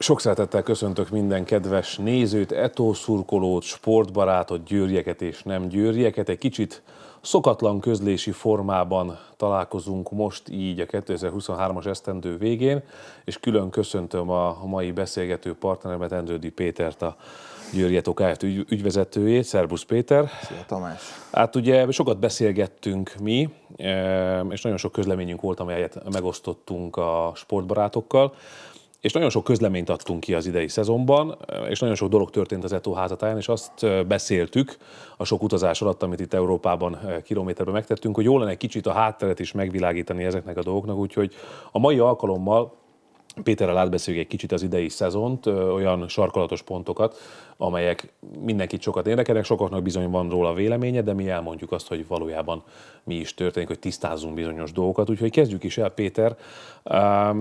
Sok szeretettel köszöntök minden kedves nézőt, etószurkolót, sportbarátot, győrieket és nem győrieket. Egy kicsit szokatlan közlési formában találkozunk most így a 2023-as esztendő végén, és külön köszöntöm a mai beszélgető partneremet, Endődi Pétert, a Győriet Okáját ügy, ügyvezetőjét. Szerbusz Péter! Szia Tamás! Hát ugye sokat beszélgettünk mi, eh, és nagyon sok közleményünk volt, amelyet megosztottunk a sportbarátokkal és nagyon sok közleményt adtunk ki az idei szezonban, és nagyon sok dolog történt az ETO házatáján, és azt beszéltük a sok utazás alatt, amit itt Európában kilométerben megtettünk, hogy jó lenne egy kicsit a hátteret is megvilágítani ezeknek a dolgoknak, úgyhogy a mai alkalommal Péterrel átbeszéljük egy kicsit az idei szezont, olyan sarkalatos pontokat, amelyek mindenkit sokat érdekelnek, sokaknak bizony van róla véleménye, de mi elmondjuk azt, hogy valójában mi is történik, hogy tisztázzunk bizonyos dolgokat. Úgyhogy kezdjük is el, Péter.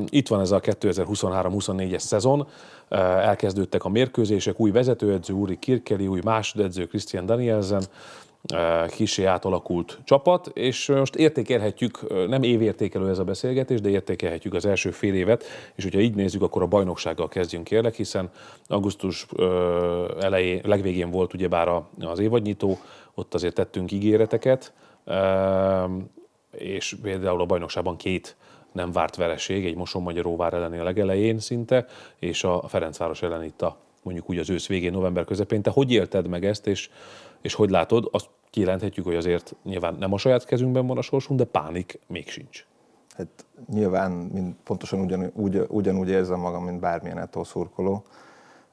Itt van ez a 2023-24-es szezon, elkezdődtek a mérkőzések, új vezetőedző, Uri Kirkeli, új másodedző, Christian Danielsen, kisé átalakult csapat, és most értékelhetjük, nem évértékelő ez a beszélgetés, de értékelhetjük az első fél évet, és hogyha így nézzük, akkor a bajnoksággal kezdjünk kérlek, hiszen augusztus elején, legvégén volt ugyebár az évadnyitó, ott azért tettünk ígéreteket, és például a bajnokságban két nem várt vereség, egy Moson-Magyaróvár elleni a legelején szinte, és a Ferencváros ellen itt a mondjuk úgy az ősz végén, november közepén. Te hogy élted meg ezt, és, és hogy látod? Azt kijelenthetjük, hogy azért nyilván nem a saját kezünkben van a sorsunk, de pánik még sincs. Hát nyilván mind, pontosan ugyan, ugy, ugyanúgy érzem magam, mint bármilyen ettől szurkoló.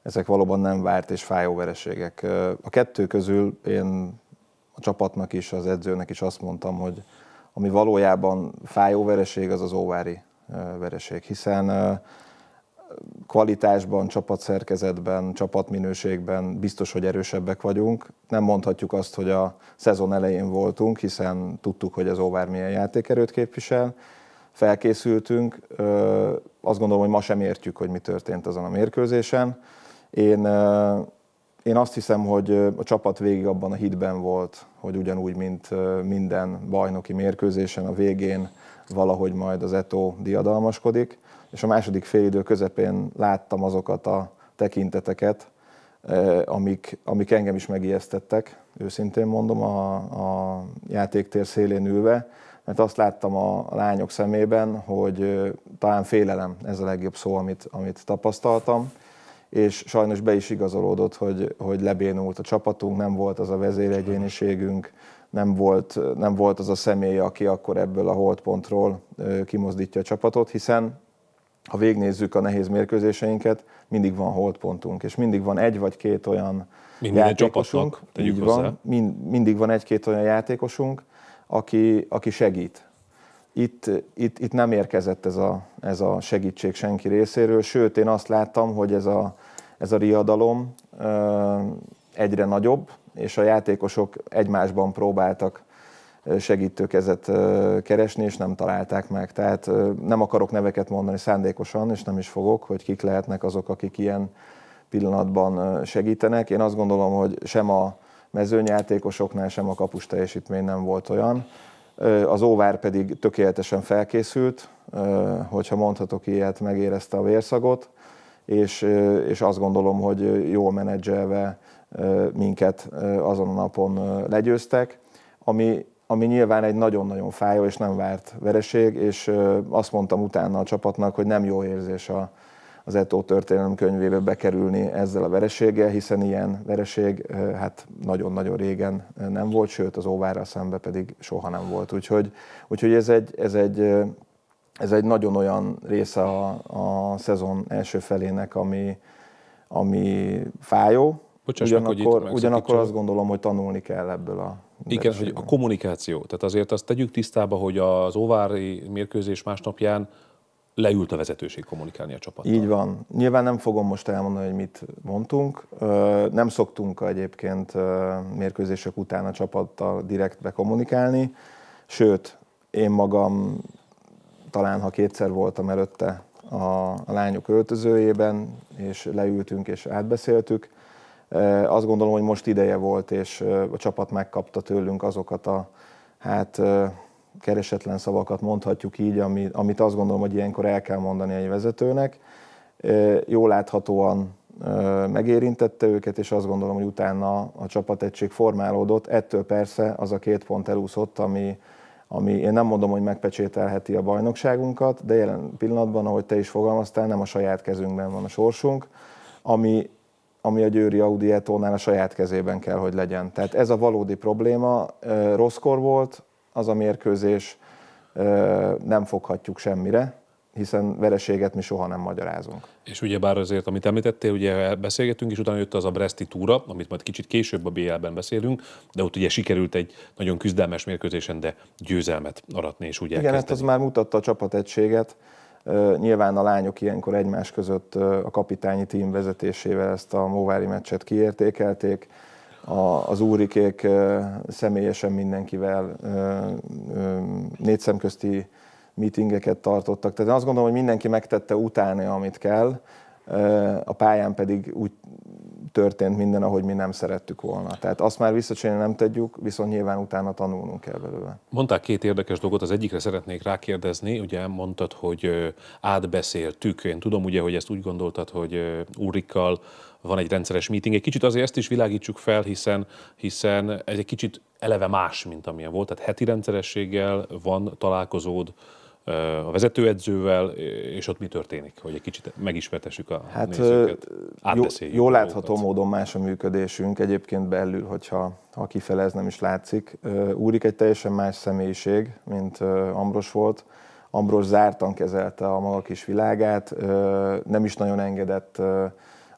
Ezek valóban nem várt és fájó vereségek. A kettő közül én a csapatnak is, az edzőnek is azt mondtam, hogy ami valójában fájó vereség, az az óvári vereség, hiszen kvalitásban, csapatszerkezetben, csapatminőségben biztos, hogy erősebbek vagyunk. Nem mondhatjuk azt, hogy a szezon elején voltunk, hiszen tudtuk, hogy az Óvár milyen játékerőt képvisel. Felkészültünk, azt gondolom, hogy ma sem értjük, hogy mi történt azon a mérkőzésen. Én, én azt hiszem, hogy a csapat végig abban a hitben volt, hogy ugyanúgy, mint minden bajnoki mérkőzésen a végén valahogy majd az Eto diadalmaskodik és a második félidő közepén láttam azokat a tekinteteket, eh, amik, amik engem is megijesztettek, őszintén mondom, a, a játéktér szélén ülve, mert azt láttam a lányok szemében, hogy eh, talán félelem, ez a legjobb szó, amit, amit tapasztaltam, és sajnos be is igazolódott, hogy, hogy lebénult a csapatunk, nem volt az a vezéregyéniségünk, nem volt, nem volt az a személy, aki akkor ebből a holdpontról eh, kimozdítja a csapatot, hiszen ha végnézzük a nehéz mérkőzéseinket, mindig van holdpontunk, és mindig van egy vagy két olyan mindig játékosunk, csapatnak, így van, mind, mindig van egy-két olyan játékosunk, aki, aki segít. Itt, itt, itt nem érkezett ez a, ez a segítség senki részéről, sőt, én azt láttam, hogy ez a, ez a riadalom egyre nagyobb, és a játékosok egymásban próbáltak segítőkezet keresni, és nem találták meg. Tehát nem akarok neveket mondani szándékosan, és nem is fogok, hogy kik lehetnek azok, akik ilyen pillanatban segítenek. Én azt gondolom, hogy sem a mezőnyjátékosoknál, sem a kapus teljesítmény nem volt olyan. Az óvár pedig tökéletesen felkészült, hogyha mondhatok ilyet, megérezte a vérszagot, és, és azt gondolom, hogy jól menedzselve minket azon a napon legyőztek. Ami ami nyilván egy nagyon-nagyon fájó és nem várt vereség, és azt mondtam utána a csapatnak, hogy nem jó érzés a, az ETO történelem könyvébe bekerülni ezzel a vereséggel, hiszen ilyen vereség hát nagyon-nagyon régen nem volt, sőt az óvára szembe pedig soha nem volt. Úgyhogy, úgyhogy ez, egy, ez, egy, ez egy nagyon olyan része a, a szezon első felének, ami, ami fájó, Bocsás, ugyanakkor, meg, hogy itt ugyanakkor azt gondolom, hogy tanulni kell ebből a igen, hogy a kommunikáció. Tehát azért azt tegyük tisztába, hogy az óvári mérkőzés másnapján leült a vezetőség kommunikálni a csapattal. Így van. Nyilván nem fogom most elmondani, hogy mit mondtunk. Nem szoktunk egyébként mérkőzések után a csapattal direktbe kommunikálni, sőt, én magam talán, ha kétszer voltam előtte a, a lányok öltözőjében, és leültünk és átbeszéltük, azt gondolom, hogy most ideje volt, és a csapat megkapta tőlünk azokat a hát keresetlen szavakat mondhatjuk így, amit azt gondolom, hogy ilyenkor el kell mondani egy vezetőnek. Jól láthatóan megérintette őket, és azt gondolom, hogy utána a csapategység formálódott. Ettől persze az a két pont elúszott, ami, ami én nem mondom, hogy megpecsételheti a bajnokságunkat, de jelen pillanatban, ahogy te is fogalmaztál, nem a saját kezünkben van a sorsunk, ami ami a győri Audi e a saját kezében kell, hogy legyen. Tehát ez a valódi probléma, rosszkor volt az a mérkőzés, nem foghatjuk semmire, hiszen vereséget mi soha nem magyarázunk. És ugye bár azért, amit említettél, ugye beszélgetünk, és utána jött az a Bresti túra, amit majd kicsit később a BL-ben beszélünk, de ott ugye sikerült egy nagyon küzdelmes mérkőzésen, de győzelmet aratni, és ugye Igen, ez hát az már mutatta a csapategységet, Nyilván a lányok ilyenkor egymás között a kapitányi tím vezetésével ezt a Móvári meccset kiértékelték. A, az úrikék személyesen mindenkivel négyszemközti meetingeket tartottak. Tehát azt gondolom, hogy mindenki megtette utána, amit kell, a pályán pedig úgy történt minden, ahogy mi nem szerettük volna. Tehát azt már visszacsinálni nem tudjuk, viszont nyilván utána tanulnunk kell belőle. Mondták két érdekes dolgot, az egyikre szeretnék rákérdezni, ugye mondtad, hogy átbeszéltük, én tudom ugye, hogy ezt úgy gondoltad, hogy Úrikkal van egy rendszeres meeting. Egy kicsit azért ezt is világítsuk fel, hiszen, hiszen ez egy kicsit eleve más, mint amilyen volt. Tehát heti rendszerességgel van találkozód, a vezetőedzővel, és ott mi történik, hogy egy kicsit megismertessük a hát, nézőket, Jól látható módon más a működésünk egyébként belül, hogyha ha kifele ez nem is látszik. Úrik egy teljesen más személyiség, mint Ambros volt. Ambros zártan kezelte a maga kis világát, nem is nagyon engedett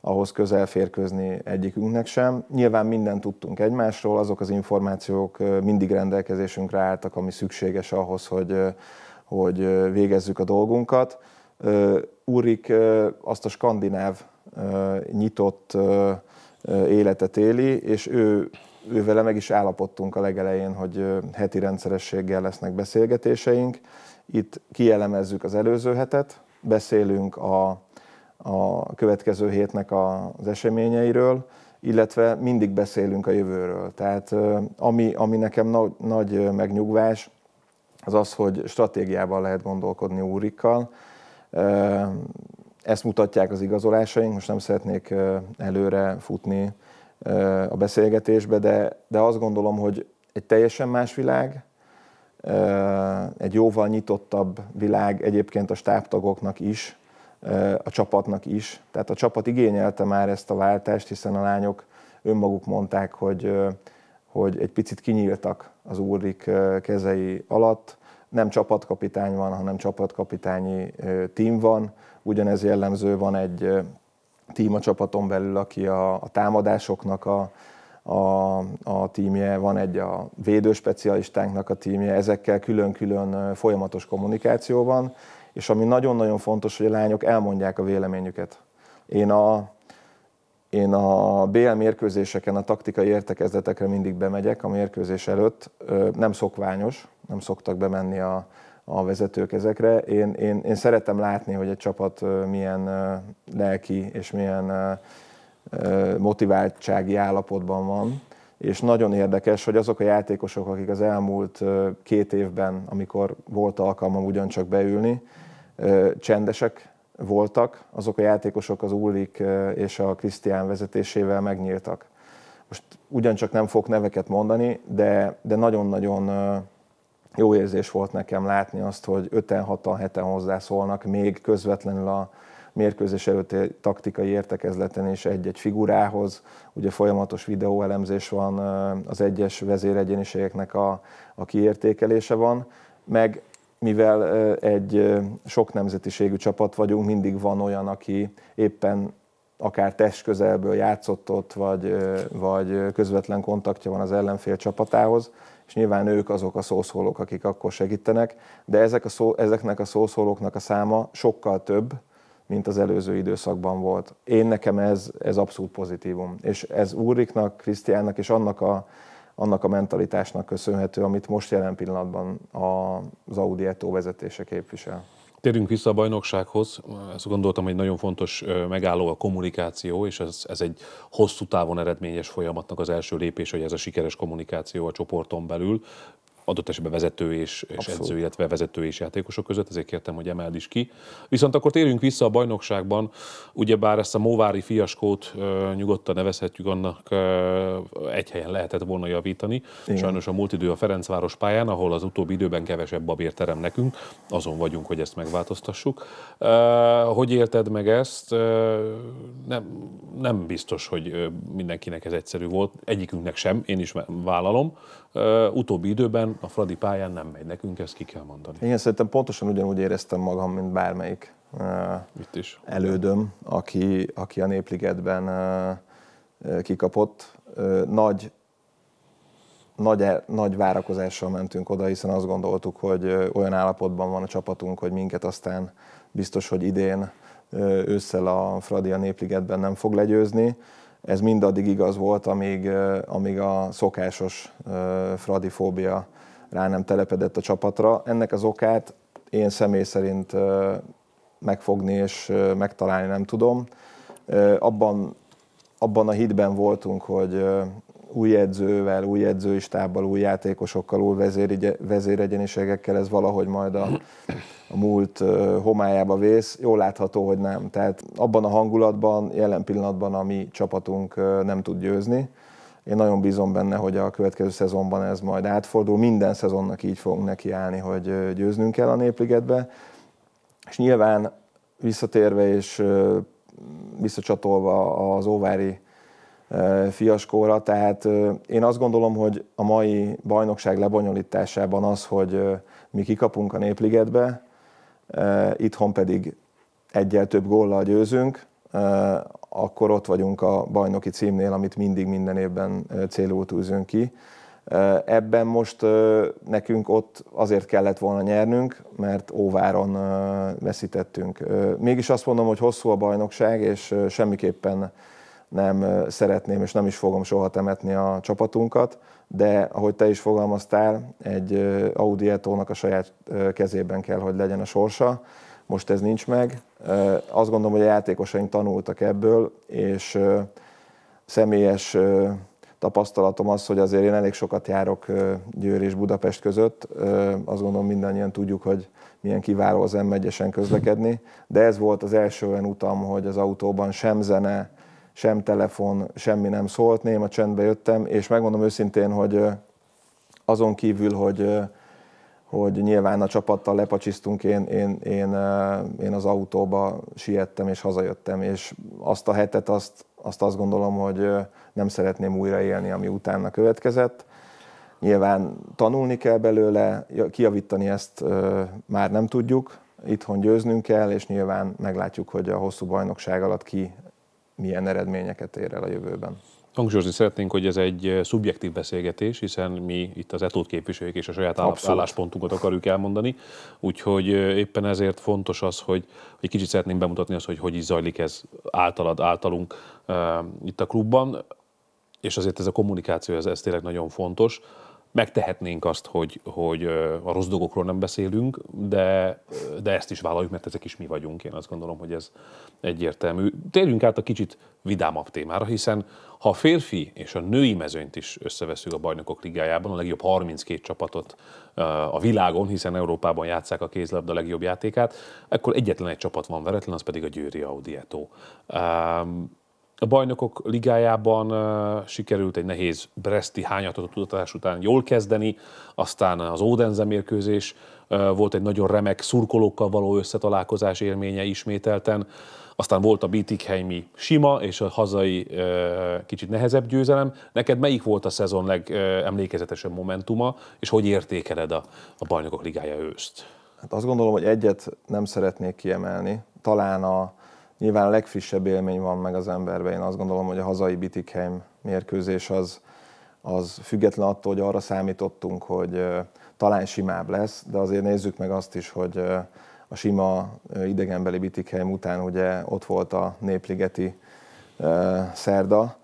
ahhoz közel férkőzni egyikünknek sem. Nyilván mindent tudtunk egymásról, azok az információk mindig rendelkezésünkre álltak, ami szükséges ahhoz, hogy hogy végezzük a dolgunkat. Úrik azt a skandináv nyitott életet éli, és ő vele meg is állapodtunk a legelején, hogy heti rendszerességgel lesznek beszélgetéseink. Itt kielemezzük az előző hetet, beszélünk a, a következő hétnek a, az eseményeiről, illetve mindig beszélünk a jövőről. Tehát ami, ami nekem nagy, nagy megnyugvás, az az, hogy stratégiával lehet gondolkodni úrikkal. Ezt mutatják az igazolásaink, most nem szeretnék előre futni a beszélgetésbe, de, de azt gondolom, hogy egy teljesen más világ, egy jóval nyitottabb világ egyébként a stábtagoknak is, a csapatnak is. Tehát a csapat igényelte már ezt a váltást, hiszen a lányok önmaguk mondták, hogy hogy egy picit kinyíltak az Úrik kezei alatt. Nem csapatkapitány van, hanem csapatkapitányi tím van. Ugyanez jellemző van egy tím a csapaton belül, aki a, a támadásoknak a, a, a tímje, van egy a védőspecialistánknak a tímje, ezekkel külön-külön folyamatos kommunikáció van, és ami nagyon-nagyon fontos, hogy a lányok elmondják a véleményüket. Én a, én a BL mérkőzéseken, a taktikai értekezletekre mindig bemegyek a mérkőzés előtt. Nem szokványos, nem szoktak bemenni a, a vezetők ezekre. Én, én, én szeretem látni, hogy egy csapat milyen lelki és milyen motiváltsági állapotban van. És nagyon érdekes, hogy azok a játékosok, akik az elmúlt két évben, amikor volt alkalmam ugyancsak beülni, csendesek voltak, azok a játékosok az Ullik eh, és a Krisztián vezetésével megnyíltak. Most ugyancsak nem fogok neveket mondani, de, de nagyon-nagyon eh, jó érzés volt nekem látni azt, hogy 5 6 7 heten hozzászólnak, még közvetlenül a mérkőzés előtti taktikai értekezleten is egy-egy figurához. Ugye folyamatos videóelemzés van, eh, az egyes vezéregyéniségeknek a, a kiértékelése van, meg mivel egy sok nemzetiségű csapat vagyunk, mindig van olyan, aki éppen akár test közelből játszott ott, vagy, vagy közvetlen kontaktja van az ellenfél csapatához, és nyilván ők azok a szószólók, akik akkor segítenek, de ezek a szó, ezeknek a szószólóknak a száma sokkal több, mint az előző időszakban volt. Én nekem ez, ez abszolút pozitívum. És ez Úriknak, Krisztiánnak és annak a annak a mentalitásnak köszönhető, amit most jelen pillanatban az Audi Eto vezetése képvisel. Térjünk vissza a bajnoksághoz. Ezt gondoltam, hogy nagyon fontos megálló a kommunikáció, és ez, ez egy hosszú távon eredményes folyamatnak az első lépés, hogy ez a sikeres kommunikáció a csoporton belül adott esetben vezető és, és edző, illetve vezető és játékosok között, ezért kértem, hogy emeld is ki. Viszont akkor térjünk vissza a bajnokságban, ugyebár ezt a Móvári fiaskót ö, nyugodtan nevezhetjük annak ö, egy helyen lehetett volna javítani. Igen. Sajnos a múlt idő a Ferencváros pályán, ahol az utóbbi időben kevesebb babér terem nekünk, azon vagyunk, hogy ezt megváltoztassuk. Ö, hogy érted meg ezt? Ö, nem, nem biztos, hogy mindenkinek ez egyszerű volt, egyikünknek sem, én is vállalom, utóbbi időben a Fradi pályán nem megy nekünk, ezt ki kell mondani. Igen, szerintem pontosan ugyanúgy éreztem magam, mint bármelyik Itt is. elődöm, aki, aki a Népligetben kikapott. nagy, nagy, nagy várakozással mentünk oda, hiszen azt gondoltuk, hogy olyan állapotban van a csapatunk, hogy minket aztán biztos, hogy idén ősszel a Fradi a Népligetben nem fog legyőzni ez mindaddig igaz volt, amíg, amíg a szokásos fradifóbia rá nem telepedett a csapatra. Ennek az okát én személy szerint megfogni és megtalálni nem tudom. Abban, abban a hitben voltunk, hogy új edzővel, új edzői stábbal, új játékosokkal, új vezér, vezéregyeniségekkel ez valahogy majd a, a múlt homályába vész. Jól látható, hogy nem. Tehát abban a hangulatban, jelen pillanatban a mi csapatunk nem tud győzni. Én nagyon bízom benne, hogy a következő szezonban ez majd átfordul. Minden szezonnak így fogunk nekiállni, hogy győznünk kell a Népligetbe. És nyilván visszatérve és visszacsatolva az óvári fiaskóra, tehát én azt gondolom, hogy a mai bajnokság lebonyolításában az, hogy mi kikapunk a népligetbe, itthon pedig egyel több góllal győzünk, akkor ott vagyunk a bajnoki címnél, amit mindig minden évben célul tűzünk ki. Ebben most nekünk ott azért kellett volna nyernünk, mert óváron veszítettünk. Mégis azt mondom, hogy hosszú a bajnokság, és semmiképpen nem szeretném és nem is fogom soha temetni a csapatunkat, de ahogy te is fogalmaztál, egy Audi a saját kezében kell, hogy legyen a sorsa. Most ez nincs meg. Azt gondolom, hogy a játékosaink tanultak ebből, és személyes tapasztalatom az, hogy azért én elég sokat járok Győr és Budapest között. Azt gondolom mindannyian tudjuk, hogy milyen kiváló az m közlekedni, de ez volt az első olyan utam, hogy az autóban sem zene, sem telefon, semmi nem szólt, néma csendbe jöttem, és megmondom őszintén, hogy azon kívül, hogy, hogy nyilván a csapattal lepacsisztunk, én, én, én, én az autóba siettem és hazajöttem, és azt a hetet azt, azt azt gondolom, hogy nem szeretném újraélni, ami utána következett. Nyilván tanulni kell belőle, kiavítani ezt már nem tudjuk, itthon győznünk kell, és nyilván meglátjuk, hogy a hosszú bajnokság alatt ki milyen eredményeket ér el a jövőben. Hangsúlyozni szeretnénk, hogy ez egy eh, szubjektív beszélgetés, hiszen mi itt az etót képviseljük és a saját Abszolút. álláspontunkat akarjuk elmondani, úgyhogy eh, éppen ezért fontos az, hogy egy kicsit szeretnénk bemutatni azt, hogy hogy is zajlik ez általad, általunk uh, itt a klubban, és azért ez a kommunikáció, ez, ez tényleg nagyon fontos megtehetnénk azt, hogy, hogy a rossz dolgokról nem beszélünk, de, de ezt is vállaljuk, mert ezek is mi vagyunk. Én azt gondolom, hogy ez egyértelmű. Térjünk át a kicsit vidámabb témára, hiszen ha a férfi és a női mezőnyt is összeveszünk a bajnokok ligájában, a legjobb 32 csapatot a világon, hiszen Európában játszák a kézlabda legjobb játékát, akkor egyetlen egy csapat van veretlen, az pedig a Győri Audietó. Um, a bajnokok ligájában sikerült egy nehéz Breszti hányatot a tudatás után jól kezdeni, aztán az Odense mérkőzés, volt egy nagyon remek szurkolókkal való összetalálkozás élménye ismételten, aztán volt a Bietigheimi sima és a hazai kicsit nehezebb győzelem. Neked melyik volt a szezon legemlékezetesebb momentuma, és hogy értékeled a, a bajnokok ligája őszt? Hát azt gondolom, hogy egyet nem szeretnék kiemelni. Talán a, Nyilván a legfrissebb élmény van meg az emberben. Én azt gondolom, hogy a hazai Bitikheim mérkőzés az, az független attól, hogy arra számítottunk, hogy talán simább lesz, de azért nézzük meg azt is, hogy a sima idegenbeli Bitikheim után ugye ott volt a népligeti szerda,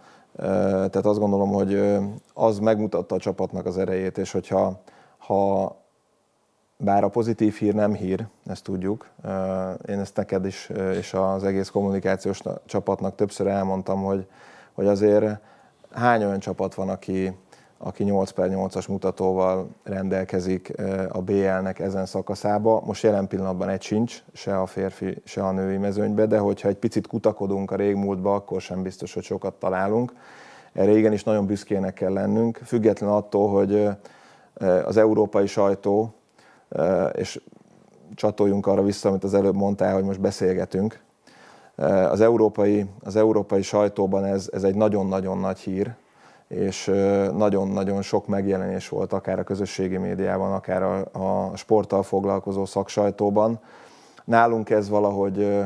tehát azt gondolom, hogy az megmutatta a csapatnak az erejét, és hogyha ha bár a pozitív hír nem hír, ezt tudjuk. Én ezt neked is, és az egész kommunikációs csapatnak többször elmondtam, hogy, hogy azért hány olyan csapat van, aki, aki 8 per 8-as mutatóval rendelkezik a BL-nek ezen szakaszába. Most jelen pillanatban egy sincs, se a férfi, se a női mezőnybe, de hogyha egy picit kutakodunk a régmúltba, akkor sem biztos, hogy sokat találunk. Erre igenis nagyon büszkének kell lennünk, független attól, hogy az európai sajtó és csatoljunk arra vissza, amit az előbb mondtál, hogy most beszélgetünk. Az európai, az európai sajtóban ez, ez egy nagyon-nagyon nagy hír, és nagyon-nagyon sok megjelenés volt, akár a közösségi médiában, akár a, a sporttal foglalkozó szaksajtóban. Nálunk ez valahogy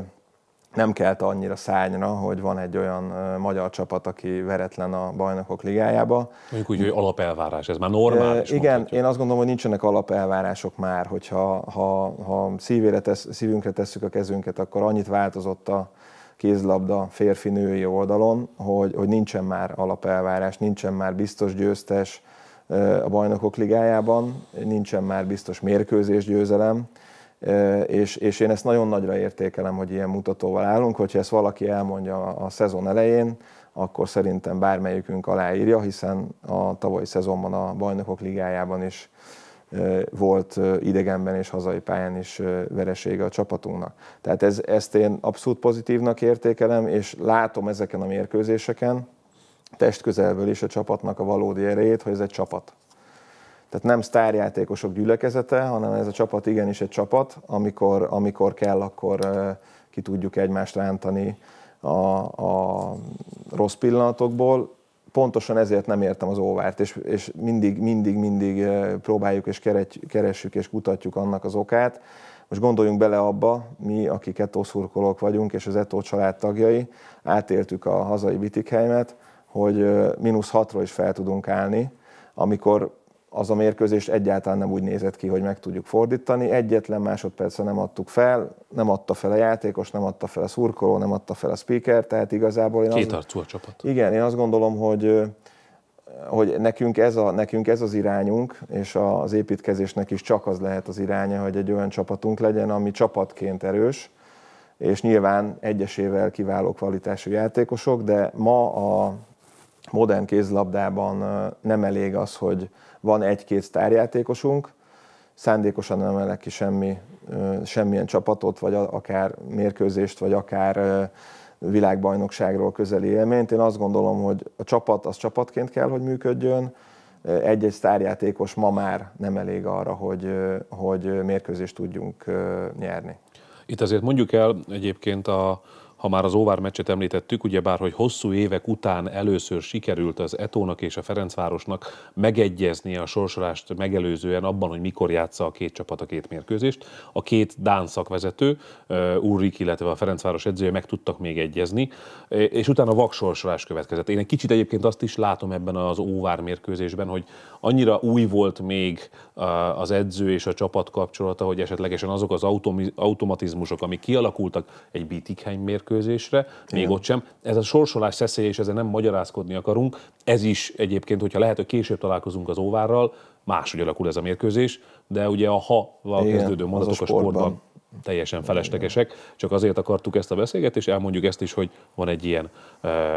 nem kelt annyira szányra, hogy van egy olyan magyar csapat, aki veretlen a bajnokok ligájába. Mondjuk úgy, hogy alapelvárás, ez már normális. Igen, mondhatjuk. én azt gondolom, hogy nincsenek alapelvárások már, hogyha ha, ha szívére tesz, szívünkre tesszük a kezünket, akkor annyit változott a kézlabda férfi-női oldalon, hogy, hogy nincsen már alapelvárás, nincsen már biztos győztes a bajnokok ligájában, nincsen már biztos mérkőzés győzelem, és, és én ezt nagyon nagyra értékelem, hogy ilyen mutatóval állunk, hogyha ezt valaki elmondja a szezon elején, akkor szerintem bármelyikünk aláírja, hiszen a tavalyi szezonban a Bajnokok Ligájában is volt idegenben és hazai pályán is veresége a csapatunknak. Tehát ez, ezt én abszolút pozitívnak értékelem, és látom ezeken a mérkőzéseken testközelből is a csapatnak a valódi erejét, hogy ez egy csapat. Tehát nem sztárjátékosok gyülekezete, hanem ez a csapat igenis egy csapat, amikor, amikor kell, akkor ki tudjuk egymást rántani a, a rossz pillanatokból. Pontosan ezért nem értem az óvárt, és, és mindig, mindig, mindig próbáljuk és keressük és kutatjuk annak az okát. Most gondoljunk bele abba, mi, akik etószurkolók vagyunk, és az etó család tagjai, átéltük a hazai Bitikheimet, hogy mínusz hatról is fel tudunk állni, amikor az a mérkőzés egyáltalán nem úgy nézett ki, hogy meg tudjuk fordítani. Egyetlen másodperce nem adtuk fel, nem adta fel a játékos, nem adta fel a szurkoló, nem adta fel a speaker, tehát igazából... Én Két arcú a csapat. Igen, én azt gondolom, hogy hogy nekünk ez, a, nekünk ez az irányunk, és az építkezésnek is csak az lehet az iránya, hogy egy olyan csapatunk legyen, ami csapatként erős, és nyilván egyesével kiváló kvalitású játékosok, de ma a modern kézlabdában nem elég az, hogy van egy-két sztárjátékosunk, szándékosan nem emelek ki semmi, semmilyen csapatot, vagy akár mérkőzést, vagy akár világbajnokságról közeli élményt. Én azt gondolom, hogy a csapat az csapatként kell, hogy működjön. Egy-egy sztárjátékos ma már nem elég arra, hogy, hogy mérkőzést tudjunk nyerni. Itt azért mondjuk el egyébként a, ha már az Óvár meccset említettük, ugyebár, hogy hosszú évek után először sikerült az Etónak és a Ferencvárosnak megegyezni a sorsolást megelőzően abban, hogy mikor játsza a két csapat a két mérkőzést, a két Dán szakvezető, Úrik, illetve a Ferencváros edzője meg tudtak még egyezni, és utána a vaksorsolás következett. Én egy kicsit egyébként azt is látom ebben az Óvár mérkőzésben, hogy annyira új volt még az edző és a csapat kapcsolata, hogy esetlegesen azok az automatizmusok, amik kialakultak egy Bietigheim mérkőzésre, még ott sem. Ez a sorsolás szeszélye, és ezzel nem magyarázkodni akarunk. Ez is egyébként, hogyha lehet, hogy később találkozunk az óvárral, máshogy alakul ez a mérkőzés, de ugye a ha-val kezdődő mondatok a sportban teljesen feleslegesek, csak azért akartuk ezt a beszélgetést, elmondjuk ezt is, hogy van egy ilyen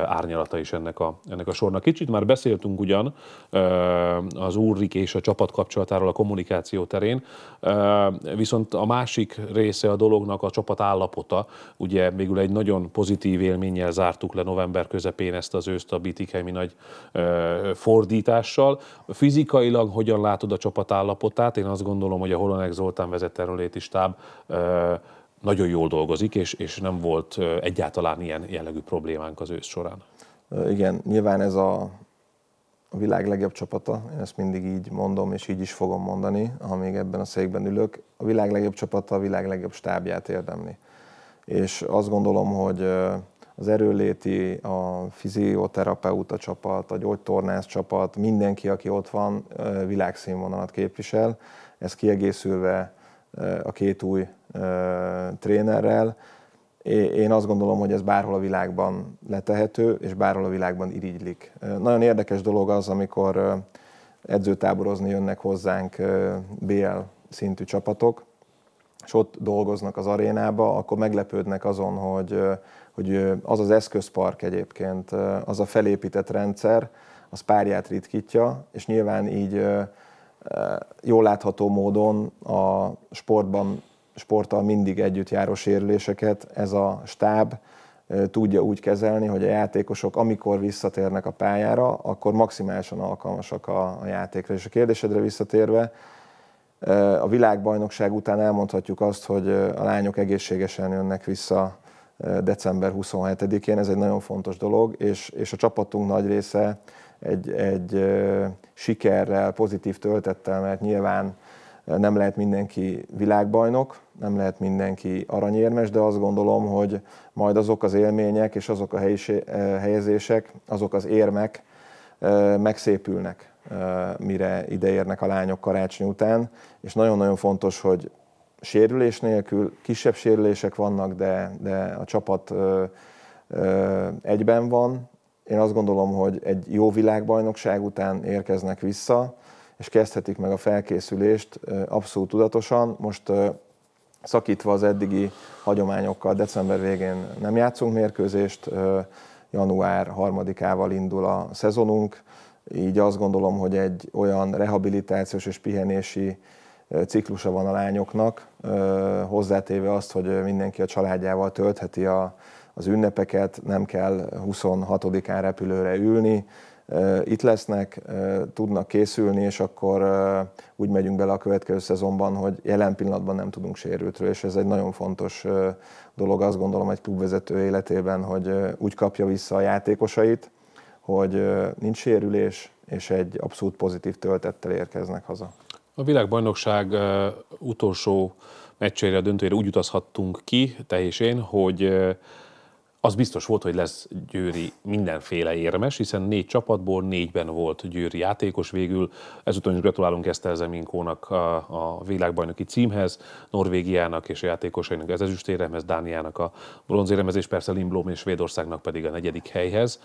árnyalata is ennek a, ennek a sornak. Kicsit már beszéltünk ugyan az Úrrik és a csapat kapcsolatáról a kommunikáció terén, viszont a másik része a dolognak a csapat állapota, ugye végül egy nagyon pozitív élménnyel zártuk le november közepén ezt az őszt a Bitikhemi nagy fordítással. Fizikailag hogyan látod a csapat állapotát? Én azt gondolom, hogy a Holonek Zoltán vezette erőléti stáb nagyon jól dolgozik, és, és nem volt egyáltalán ilyen jellegű problémánk az ősz során. Igen, nyilván ez a, a világ legjobb csapata, én ezt mindig így mondom, és így is fogom mondani, amíg ebben a székben ülök, a világ legjobb csapata a világ legjobb stábját érdemli. És azt gondolom, hogy az erőléti, a fizioterapeuta csapat, a gyógytornász csapat, mindenki, aki ott van, világszínvonalat képvisel, ez kiegészülve a két új trénerrel. Én azt gondolom, hogy ez bárhol a világban letehető, és bárhol a világban irigylik. Nagyon érdekes dolog az, amikor edzőtáborozni jönnek hozzánk BL szintű csapatok, és ott dolgoznak az arénába, akkor meglepődnek azon, hogy, hogy az az eszközpark egyébként, az a felépített rendszer, az párját ritkítja, és nyilván így jól látható módon a sportban, sporttal mindig együtt járó sérüléseket ez a stáb tudja úgy kezelni, hogy a játékosok, amikor visszatérnek a pályára, akkor maximálisan alkalmasak a, a játékra. És a kérdésedre visszatérve, a világbajnokság után elmondhatjuk azt, hogy a lányok egészségesen jönnek vissza december 27-én, ez egy nagyon fontos dolog, és, és a csapatunk nagy része egy, egy sikerrel, pozitív töltettel, mert nyilván eh, nem lehet mindenki világbajnok, nem lehet mindenki aranyérmes, de azt gondolom, hogy majd azok az élmények és azok a eh, helyezések, azok az érmek eh, megszépülnek, mire ideérnek a lányok karácsony után, és nagyon-nagyon fontos, hogy sérülés nélkül, kisebb sérülések vannak, de, de a csapat egyben van, én azt gondolom, hogy egy jó világbajnokság után érkeznek vissza, és kezdhetik meg a felkészülést abszolút tudatosan. Most szakítva az eddigi hagyományokkal december végén nem játszunk mérkőzést, január harmadikával indul a szezonunk, így azt gondolom, hogy egy olyan rehabilitációs és pihenési ciklusa van a lányoknak, hozzátéve azt, hogy mindenki a családjával töltheti a az ünnepeket, nem kell 26-án repülőre ülni, itt lesznek, tudnak készülni, és akkor úgy megyünk bele a következő szezonban, hogy jelen pillanatban nem tudunk sérültről, és ez egy nagyon fontos dolog, azt gondolom, egy klubvezető életében, hogy úgy kapja vissza a játékosait, hogy nincs sérülés, és egy abszolút pozitív töltettel érkeznek haza. A világbajnokság utolsó meccsére, a döntőjére úgy utazhattunk ki, te és én, hogy az biztos volt, hogy lesz Győri mindenféle érmes, hiszen négy csapatból négyben volt Győri játékos végül. Ezúton is gratulálunk Eszter Zeminkónak a, a világbajnoki címhez, Norvégiának és a játékosainak az ezüstéremhez, Dániának a bronzéremhez, és persze Limblom és Svédországnak pedig a negyedik helyhez.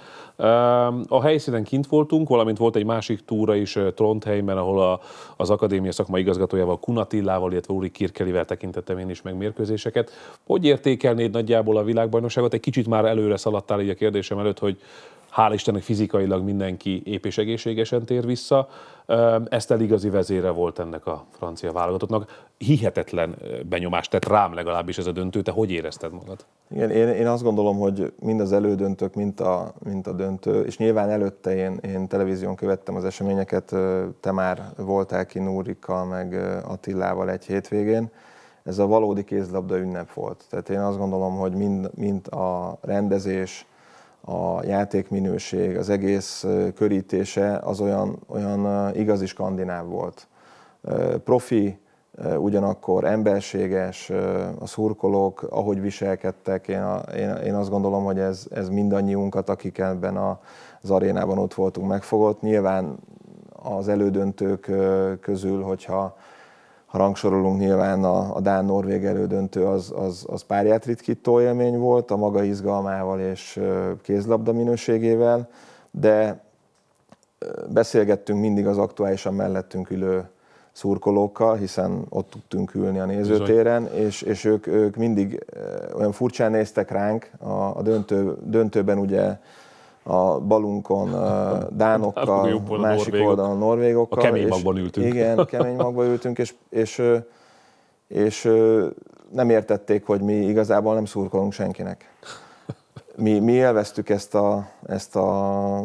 A helyszínen kint voltunk, valamint volt egy másik túra is Trondheimben, ahol a, az akadémia szakmai igazgatójával, Kunatillával, illetve Uri Kirkelivel tekintettem én is meg mérkőzéseket. Hogy értékelnéd nagyjából a világbajnokságot? Egy kicsit kicsit már előre szaladtál így a kérdésem előtt, hogy hál' Istennek fizikailag mindenki ép és egészségesen tér vissza. Ezt igazi vezére volt ennek a francia válogatottnak. Hihetetlen benyomást tett rám legalábbis ez a döntő. Te hogy érezted magad? Igen, én, én azt gondolom, hogy mind az elődöntők, mint a, mint a döntő, és nyilván előtte én, én televízión követtem az eseményeket, te már voltál ki Núrikkal, meg Attilával egy hétvégén, ez a valódi kézlabda ünnep volt. Tehát én azt gondolom, hogy mind, mind a rendezés, a játékminőség, az egész körítése az olyan, olyan igazi skandináv volt. Profi, ugyanakkor emberséges, a szurkolók, ahogy viselkedtek, én, a, én, én azt gondolom, hogy ez, ez mindannyiunkat, akik ebben a, az arénában ott voltunk, megfogott. Nyilván az elődöntők közül, hogyha ha rangsorolunk nyilván a, a Dán-Norvég elődöntő az, az, az párját ritkító élmény volt, a maga izgalmával és kézlabda minőségével, de beszélgettünk mindig az aktuálisan mellettünk ülő szurkolókkal, hiszen ott tudtunk ülni a nézőtéren, és, és ők, ők mindig olyan furcsán néztek ránk. A, a döntő, döntőben ugye a balunkon dánokkal, a másik norvégok. oldalon norvégokkal. A kemény magban ültünk. Igen, kemény magban ültünk, és, és, és nem értették, hogy mi igazából nem szurkolunk senkinek. Mi, mi élveztük ezt a, ezt a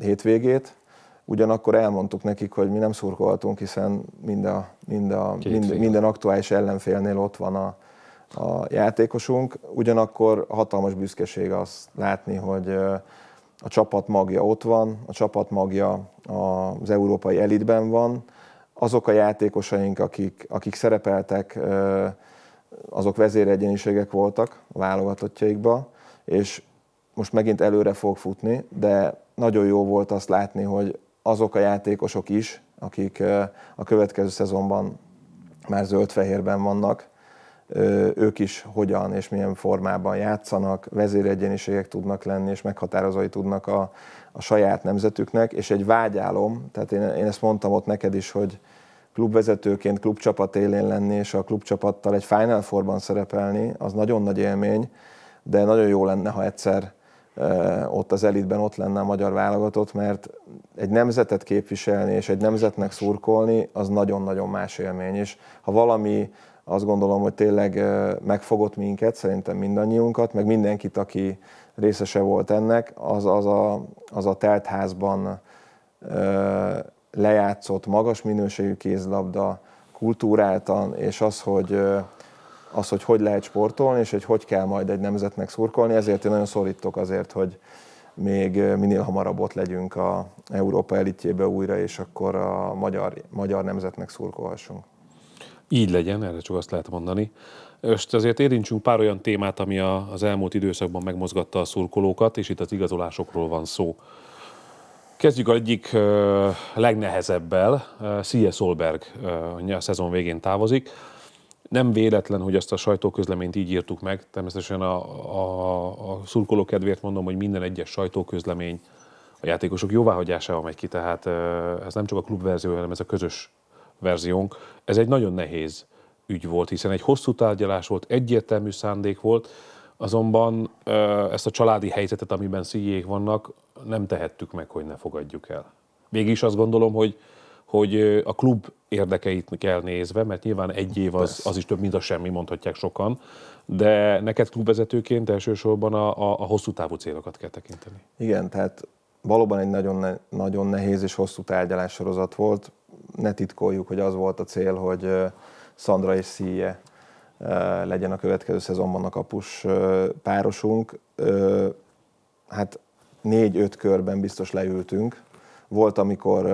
hétvégét, ugyanakkor elmondtuk nekik, hogy mi nem szurkolhatunk, hiszen minden, a, mind a, minden, minden aktuális ellenfélnél ott van a, a játékosunk. Ugyanakkor hatalmas büszkeség azt látni, hogy a csapat magja ott van, a csapat magja az európai elitben van. Azok a játékosaink, akik, akik szerepeltek, azok vezéregyeniségek voltak a válogatottjaikba, és most megint előre fog futni, de nagyon jó volt azt látni, hogy azok a játékosok is, akik a következő szezonban már zöld-fehérben vannak, ők is hogyan és milyen formában játszanak, vezéregyeniségek tudnak lenni, és meghatározói tudnak a, a saját nemzetüknek, és egy vágyálom, tehát én, én ezt mondtam ott neked is, hogy klubvezetőként klubcsapat élén lenni, és a klubcsapattal egy Final Four-ban szerepelni, az nagyon nagy élmény, de nagyon jó lenne, ha egyszer ott az elitben ott lenne a magyar válogatott, mert egy nemzetet képviselni és egy nemzetnek szurkolni, az nagyon-nagyon más élmény. És ha valami azt gondolom, hogy tényleg megfogott minket, szerintem mindannyiunkat, meg mindenkit, aki részese volt ennek, az, az, a, az a teltházban lejátszott magas minőségű kézlabda, kultúráltan, és az, hogy az, hogy hogy lehet sportolni, és hogy hogy kell majd egy nemzetnek szurkolni, ezért én nagyon szorítok azért, hogy még minél hamarabb ott legyünk a Európa elitjébe újra, és akkor a magyar, magyar nemzetnek szurkolhassunk így legyen, erre csak azt lehet mondani. Öst azért érintsünk pár olyan témát, ami a, az elmúlt időszakban megmozgatta a szurkolókat, és itt az igazolásokról van szó. Kezdjük egyik ö, legnehezebbel, Szia Olberg ö, a szezon végén távozik. Nem véletlen, hogy ezt a sajtóközleményt így írtuk meg. Természetesen a, a, a szurkoló kedvéért mondom, hogy minden egyes sajtóközlemény a játékosok jóváhagyásával megy ki, tehát ez nem csak a klubverzió, hanem ez a közös verziónk. Ez egy nagyon nehéz ügy volt, hiszen egy hosszú tárgyalás volt, egyértelmű szándék volt, azonban ezt a családi helyzetet, amiben szíjék vannak, nem tehettük meg, hogy ne fogadjuk el. Mégis azt gondolom, hogy, hogy a klub érdekeit kell nézve, mert nyilván egy év az, az is több, mint a semmi, mondhatják sokan, de neked klubvezetőként elsősorban a, a, a hosszú távú célokat kell tekinteni. Igen, tehát valóban egy nagyon, ne, nagyon nehéz és hosszú tárgyalássorozat volt ne titkoljuk, hogy az volt a cél, hogy Szandra és Szíje legyen a következő szezonban a kapus párosunk. Hát négy-öt körben biztos leültünk. Volt, amikor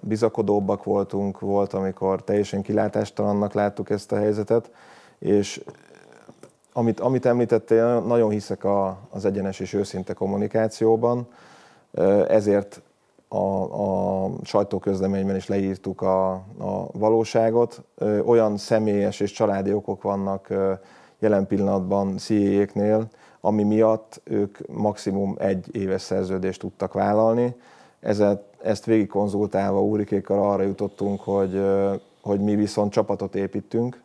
bizakodóbbak voltunk, volt, amikor teljesen kilátástalannak láttuk ezt a helyzetet, és amit, amit említettél, nagyon hiszek a, az egyenes és őszinte kommunikációban, ezért a, a sajtóközleményben is leírtuk a, a valóságot. olyan személyes és családi okok vannak jelen pillanatban cia e ami miatt ők maximum egy éves szerződést tudtak vállalni. Ezt, ezt végigkonzultálva Úrikékkal arra jutottunk, hogy, hogy mi viszont csapatot építünk,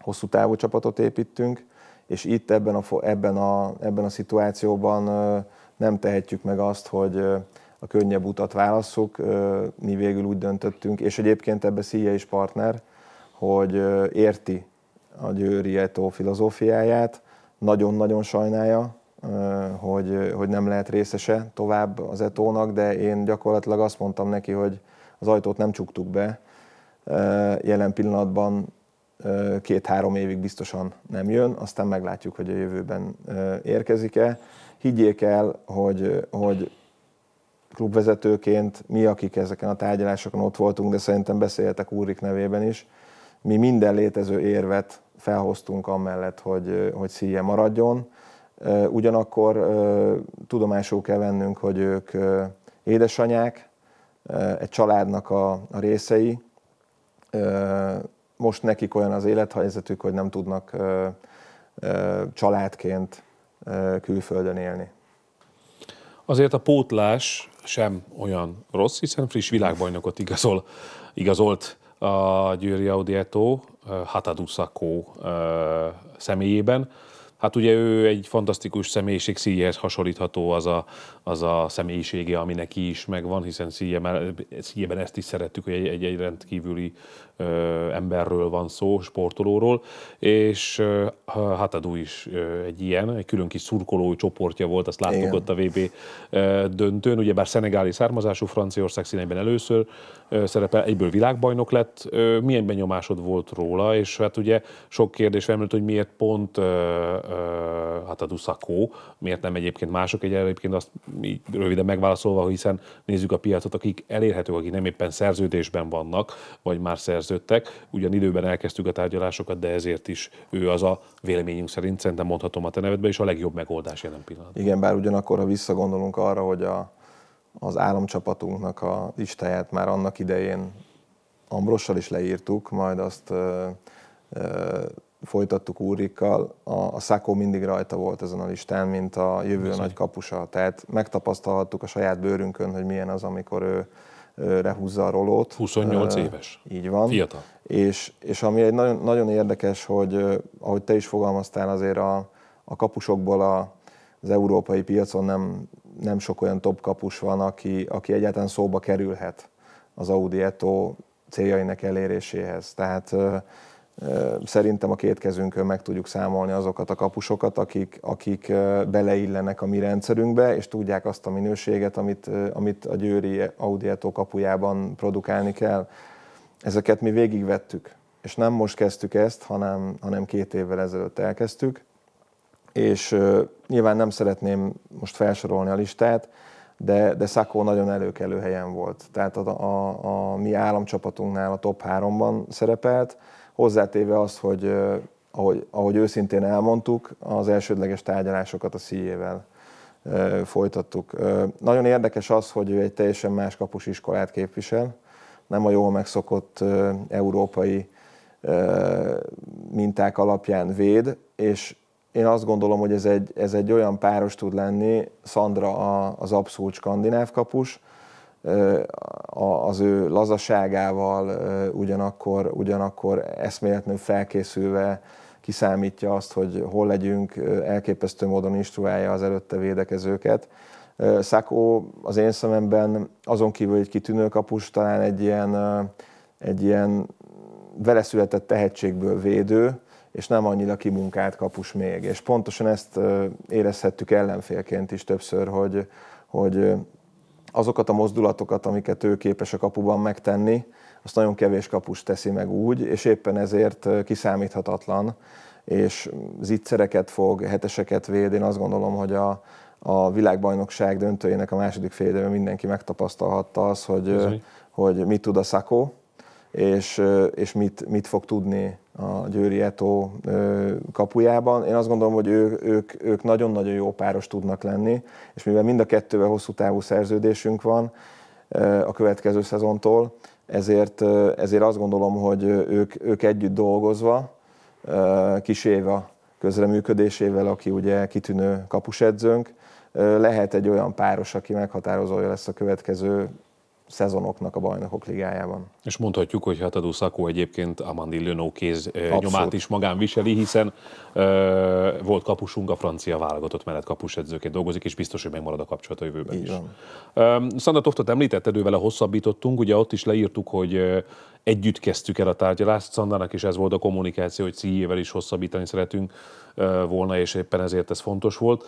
hosszú távú csapatot építünk, és itt ebben a, ebben a, ebben a szituációban nem tehetjük meg azt, hogy a könnyebb utat válaszok, Mi végül úgy döntöttünk, és egyébként ebbe Szíje is partner, hogy érti a Győri Eto filozófiáját, nagyon-nagyon sajnálja, hogy, hogy nem lehet részese tovább az Etónak, de én gyakorlatilag azt mondtam neki, hogy az ajtót nem csuktuk be. Jelen pillanatban két-három évig biztosan nem jön, aztán meglátjuk, hogy a jövőben érkezik-e. Higgyék el, hogy, hogy klubvezetőként, mi, akik ezeken a tárgyalásokon ott voltunk, de szerintem beszéltek Úrik nevében is, mi minden létező érvet felhoztunk amellett, hogy, hogy Szíje maradjon. Ugyanakkor tudomásul kell vennünk, hogy ők édesanyák, egy családnak a, a részei. Most nekik olyan az élethelyzetük, hogy nem tudnak családként külföldön élni. Azért a pótlás sem olyan rossz, hiszen friss világbajnokot igazol, igazolt a Győri Audietó Hatadusakó személyében. Hát ugye ő egy fantasztikus személyiség szíjéhez hasonlítható az a, az a személyisége, ami neki is megvan, hiszen szíjében ezt is szerettük, hogy egy, egy, egy rendkívüli ö, emberről van szó, sportolóról, és ö, Hatadú is ö, egy ilyen, egy külön kis szurkolói csoportja volt, azt láttuk Igen. ott a VB döntőn, ugyebár szenegáli származású Franciaország színeiben először ö, szerepel, egyből világbajnok lett, ö, milyen benyomásod volt róla, és hát ugye sok kérdés felmerült, hogy miért pont ö, ö, Hatadú Szakó, miért nem egyébként mások, egy egyébként azt így röviden megválaszolva, hiszen nézzük a piacot, akik elérhetők, akik nem éppen szerződésben vannak, vagy már szerződtek. Ugyan időben elkezdtük a tárgyalásokat, de ezért is ő az a véleményünk szerint, szerintem mondhatom a te nevedbe, és a legjobb megoldás jelen pillanatban. Igen, bár ugyanakkor, ha visszagondolunk arra, hogy a, az államcsapatunknak a listáját már annak idején Ambrossal is leírtuk, majd azt ö, ö, folytattuk Úrikkal, a, a Szákó mindig rajta volt ezen a listán, mint a jövő Bizony. nagy kapusa. Tehát megtapasztalhattuk a saját bőrünkön, hogy milyen az, amikor ő, ő rehúzza a rolót. 28 uh, éves. Így van. Fiatal. És, és ami egy nagyon, nagyon érdekes, hogy ahogy te is fogalmaztál, azért a, a kapusokból a, az európai piacon nem, nem sok olyan top kapus van, aki, aki egyáltalán szóba kerülhet az Audi Eto céljainak eléréséhez. Tehát uh, Szerintem a két kezünkön meg tudjuk számolni azokat a kapusokat, akik, akik beleillenek a mi rendszerünkbe, és tudják azt a minőséget, amit, amit a győri Audietó kapujában produkálni kell. Ezeket mi végigvettük, és nem most kezdtük ezt, hanem, hanem két évvel ezelőtt elkezdtük, és nyilván nem szeretném most felsorolni a listát, de, de Szakó nagyon előkelő helyen volt. Tehát a, a, a mi államcsapatunknál a top 3-ban szerepelt, Hozzátéve az, hogy ahogy, ahogy őszintén elmondtuk, az elsődleges tárgyalásokat a szíjével folytattuk. Nagyon érdekes az, hogy ő egy teljesen más kapus iskolát képvisel, nem a jól megszokott európai minták alapján véd, és én azt gondolom, hogy ez egy, ez egy olyan páros tud lenni, Szandra az abszolút skandináv kapus, az ő lazaságával, ugyanakkor, ugyanakkor eszméletlenül felkészülve kiszámítja azt, hogy hol legyünk, elképesztő módon instruálja az előtte védekezőket. Szákó az én szememben azon kívül egy kitűnő kapus, talán egy ilyen, egy ilyen veleszületett tehetségből védő, és nem annyira kimunkált kapus még. És pontosan ezt érezhettük ellenfélként is többször, hogy, hogy azokat a mozdulatokat, amiket ő képes a kapuban megtenni, azt nagyon kevés kapus teszi meg úgy, és éppen ezért kiszámíthatatlan, és zicsereket fog, heteseket véd. Én azt gondolom, hogy a, a világbajnokság döntőjének a második félidőben mindenki megtapasztalhatta az, hogy, hogy mit tud a Szakó, és, és mit, mit fog tudni a Győri Eto kapujában. Én azt gondolom, hogy ő, ők, ők nagyon-nagyon jó páros tudnak lenni, és mivel mind a kettővel hosszú távú szerződésünk van a következő szezontól, ezért, ezért azt gondolom, hogy ők, ők együtt dolgozva, kis Éva közreműködésével, aki ugye kitűnő kapusedzőnk, lehet egy olyan páros, aki meghatározója lesz a következő szezonoknak a bajnokok ligájában. És mondhatjuk, hogy Hatadó Szakó egyébként Amandi Lönó kéz eh, Abszolút. nyomát is magán viseli, hiszen ö, eh, volt kapusunk, a francia válogatott mellett kapusedzőként dolgozik, és biztos, hogy megmarad a kapcsolat a jövőben Így is. Ehm, Szandatoftot említetted, ővel a hosszabbítottunk, ugye ott is leírtuk, hogy eh, együtt kezdtük el a tárgyalást. Szandának is ez volt a kommunikáció, hogy cie is hosszabbítani szeretünk volna, és éppen ezért ez fontos volt.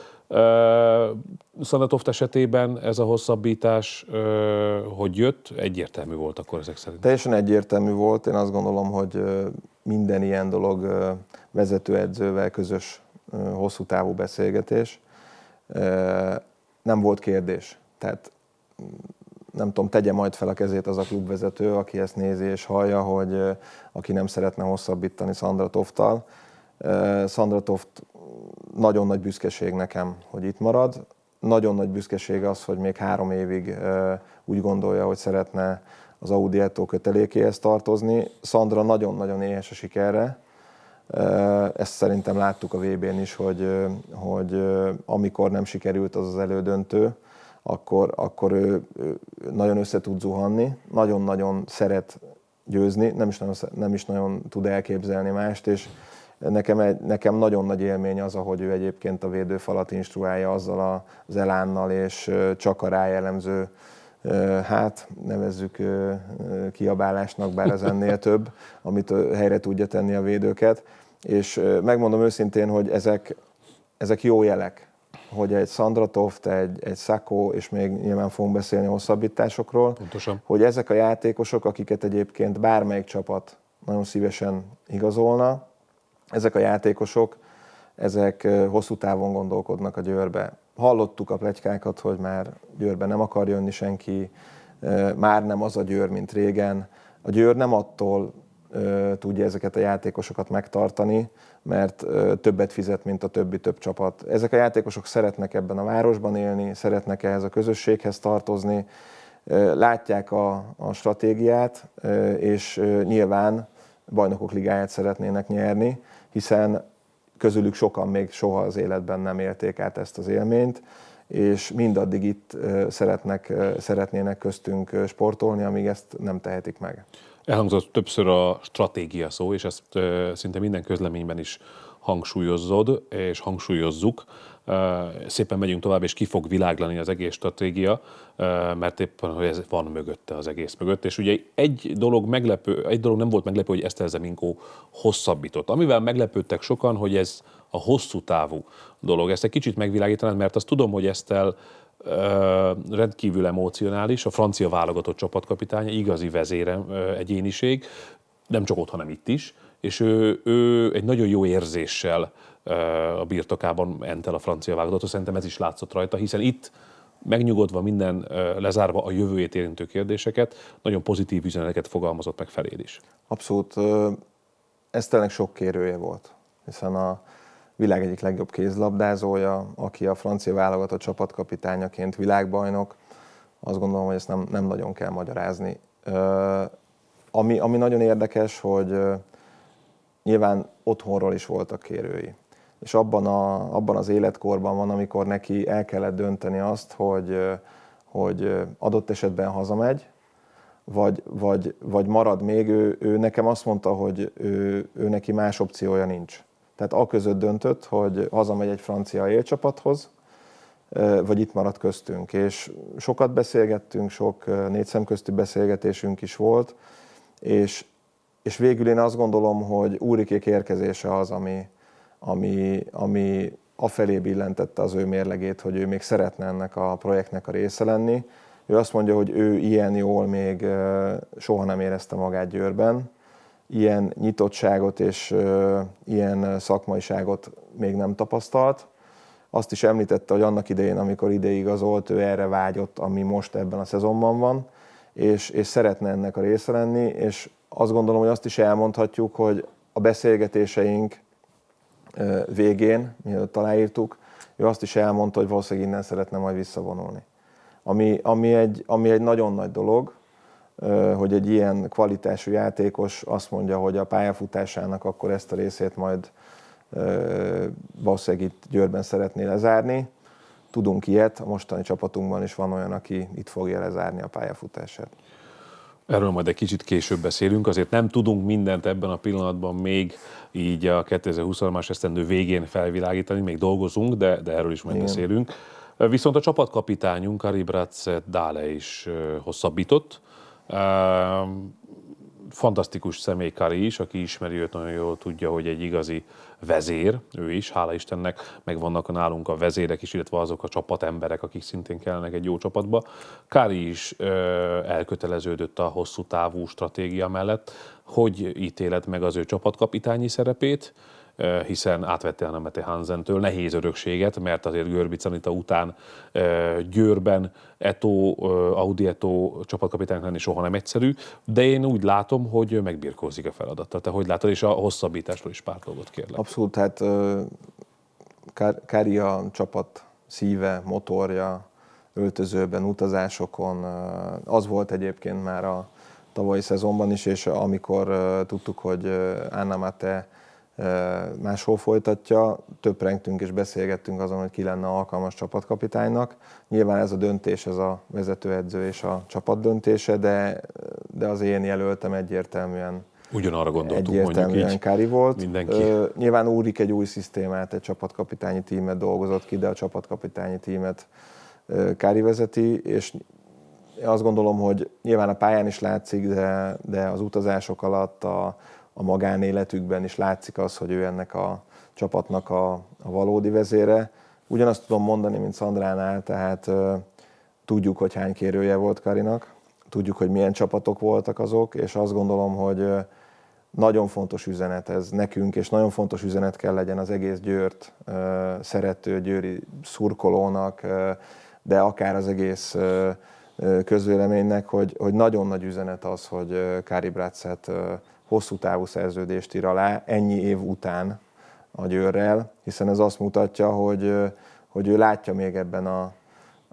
Szandatoft esetében ez a hosszabbítás hogy jött? Egyértelmű volt akkor ezek szerint. Teljesen egyértelmű volt. Én azt gondolom, hogy minden ilyen dolog vezetőedzővel közös hosszú távú beszélgetés. Nem volt kérdés. Tehát nem tudom, tegye majd fel a kezét az a klubvezető, aki ezt nézi és hallja, hogy aki nem szeretne hosszabbítani Szandra Tofttal. Szandra Toft nagyon nagy büszkeség nekem, hogy itt marad. Nagyon nagy büszkeség az, hogy még három évig úgy gondolja, hogy szeretne az Audi Eto kötelékéhez tartozni. Szandra nagyon-nagyon éhes a sikerre. Ezt szerintem láttuk a VB-n is, hogy, hogy amikor nem sikerült az az elődöntő, akkor, akkor ő, ő nagyon össze tud zuhanni, nagyon-nagyon szeret győzni, nem is nagyon, nem is nagyon tud elképzelni mást, és nekem, egy, nekem nagyon nagy élmény az, ahogy ő egyébként a védőfalat instruálja azzal az elánnal, és csak a jellemző, hát nevezzük kiabálásnak, bár az ennél több, amit helyre tudja tenni a védőket. És megmondom őszintén, hogy ezek, ezek jó jelek hogy egy Toft, egy, egy Szakó, és még nyilván fogunk beszélni hosszabbításokról, Pontosan. hogy ezek a játékosok, akiket egyébként bármelyik csapat nagyon szívesen igazolna, ezek a játékosok, ezek hosszú távon gondolkodnak a Győrbe. Hallottuk a plegykákat, hogy már Győrbe nem akar jönni senki, már nem az a Győr, mint régen. A Győr nem attól tudja ezeket a játékosokat megtartani, mert többet fizet, mint a többi több csapat. Ezek a játékosok szeretnek ebben a városban élni, szeretnek ehhez a közösséghez tartozni, látják a, a stratégiát, és nyilván bajnokok ligáját szeretnének nyerni, hiszen közülük sokan még soha az életben nem élték át ezt az élményt, és mindaddig itt szeretnek, szeretnének köztünk sportolni, amíg ezt nem tehetik meg. Elhangzott többször a stratégia szó, és ezt szinte minden közleményben is hangsúlyozod, és hangsúlyozzuk. Szépen megyünk tovább, és ki fog világlani az egész stratégia, mert éppen hogy ez van mögötte az egész mögött. És ugye egy dolog, meglepő, egy dolog nem volt meglepő, hogy a Zeminkó hosszabbított. Amivel meglepődtek sokan, hogy ez a hosszú távú dolog. Ezt egy kicsit megvilágítanád, mert azt tudom, hogy ezt el rendkívül emocionális, a francia válogatott csapatkapitánya, igazi vezére egyéniség, nem csak ott, hanem itt is, és ő, ő egy nagyon jó érzéssel a birtokában ment el a francia válogatott, szerintem ez is látszott rajta, hiszen itt megnyugodva minden lezárva a jövőjét érintő kérdéseket, nagyon pozitív üzeneteket fogalmazott meg feléd is. Abszolút, ez tényleg sok kérője volt, hiszen a, világ egyik legjobb kézlabdázója, aki a francia válogatott csapatkapitányaként világbajnok. Azt gondolom, hogy ezt nem, nem nagyon kell magyarázni. Ö, ami, ami nagyon érdekes, hogy nyilván otthonról is voltak kérői. És abban, a, abban az életkorban van, amikor neki el kellett dönteni azt, hogy, hogy adott esetben hazamegy, vagy, vagy, vagy marad még. Ő, ő nekem azt mondta, hogy ő, ő neki más opciója nincs tehát a között döntött, hogy hazamegy egy francia élcsapathoz, vagy itt maradt köztünk. És sokat beszélgettünk, sok négy szemközti beszélgetésünk is volt, és, és végül én azt gondolom, hogy Úrikék érkezése az, ami, ami, ami afelé billentette az ő mérlegét, hogy ő még szeretne ennek a projektnek a része lenni. Ő azt mondja, hogy ő ilyen jól még soha nem érezte magát Győrben, ilyen nyitottságot és ilyen szakmaiságot még nem tapasztalt. Azt is említette, hogy annak idején, amikor ideigazolt, ő erre vágyott, ami most ebben a szezonban van, és, és szeretne ennek a része lenni, és azt gondolom, hogy azt is elmondhatjuk, hogy a beszélgetéseink végén, mielőtt aláírtuk, ő azt is elmondta, hogy valószínűleg innen szeretne majd visszavonulni. Ami, ami, egy, ami egy nagyon nagy dolog, hogy egy ilyen kvalitású játékos azt mondja, hogy a pályafutásának akkor ezt a részét majd valószínűleg itt Győrben szeretné lezárni. Tudunk ilyet, a mostani csapatunkban is van olyan, aki itt fogja lezárni a pályafutását. Erről majd egy kicsit később beszélünk, azért nem tudunk mindent ebben a pillanatban még így a 2023-as esztendő végén felvilágítani, még dolgozunk, de, de erről is majd Igen. beszélünk. Viszont a csapatkapitányunk, Karibrac Dále is hosszabbított, Ehm, fantasztikus személy Kari is, aki ismeri őt, nagyon jól tudja, hogy egy igazi vezér, ő is, hála Istennek, meg vannak a nálunk a vezérek is, illetve azok a csapatemberek, akik szintén kellenek egy jó csapatba. Kári is ö, eh, elköteleződött a hosszú távú stratégia mellett, hogy ítéled meg az ő csapatkapitányi szerepét, hiszen átvette a Nemete Hansentől nehéz örökséget, mert azért Görbic Anita után Győrben Eto, Audi Eto csapatkapitány lenni soha nem egyszerű, de én úgy látom, hogy megbirkózik a feladattal. Te hogy látod, és a hosszabbításról is pár dolgot kérlek. Abszolút, hát Kári a csapat szíve, motorja, öltözőben, utazásokon. Az volt egyébként már a tavalyi szezonban is, és amikor tudtuk, hogy Anna Mate máshol folytatja. Töprengtünk és beszélgettünk azon, hogy ki lenne alkalmas csapatkapitánynak. Nyilván ez a döntés, ez a vezetőedző és a csapat döntése, de, de az én jelöltem egyértelműen Ugyanarra gondoltunk, Egyértelműen mondjuk így. Kári volt. Mindenki. Ö, nyilván Úrik egy új szisztémát, egy csapatkapitányi tímet dolgozott ki, de a csapatkapitányi tímet Kári vezeti, és azt gondolom, hogy nyilván a pályán is látszik, de, de az utazások alatt, a, a magánéletükben is látszik az, hogy ő ennek a csapatnak a, a valódi vezére. Ugyanazt tudom mondani, mint Szandránál, tehát ö, tudjuk, hogy hány kérője volt Karinak, tudjuk, hogy milyen csapatok voltak azok, és azt gondolom, hogy ö, nagyon fontos üzenet ez nekünk, és nagyon fontos üzenet kell legyen az egész Győrt ö, szerető győri szurkolónak, ö, de akár az egész ö, közvéleménynek, hogy, hogy nagyon nagy üzenet az, hogy Kári Bratzett hosszú távú szerződést ír alá ennyi év után a győrrel, hiszen ez azt mutatja, hogy, hogy ő látja még ebben a,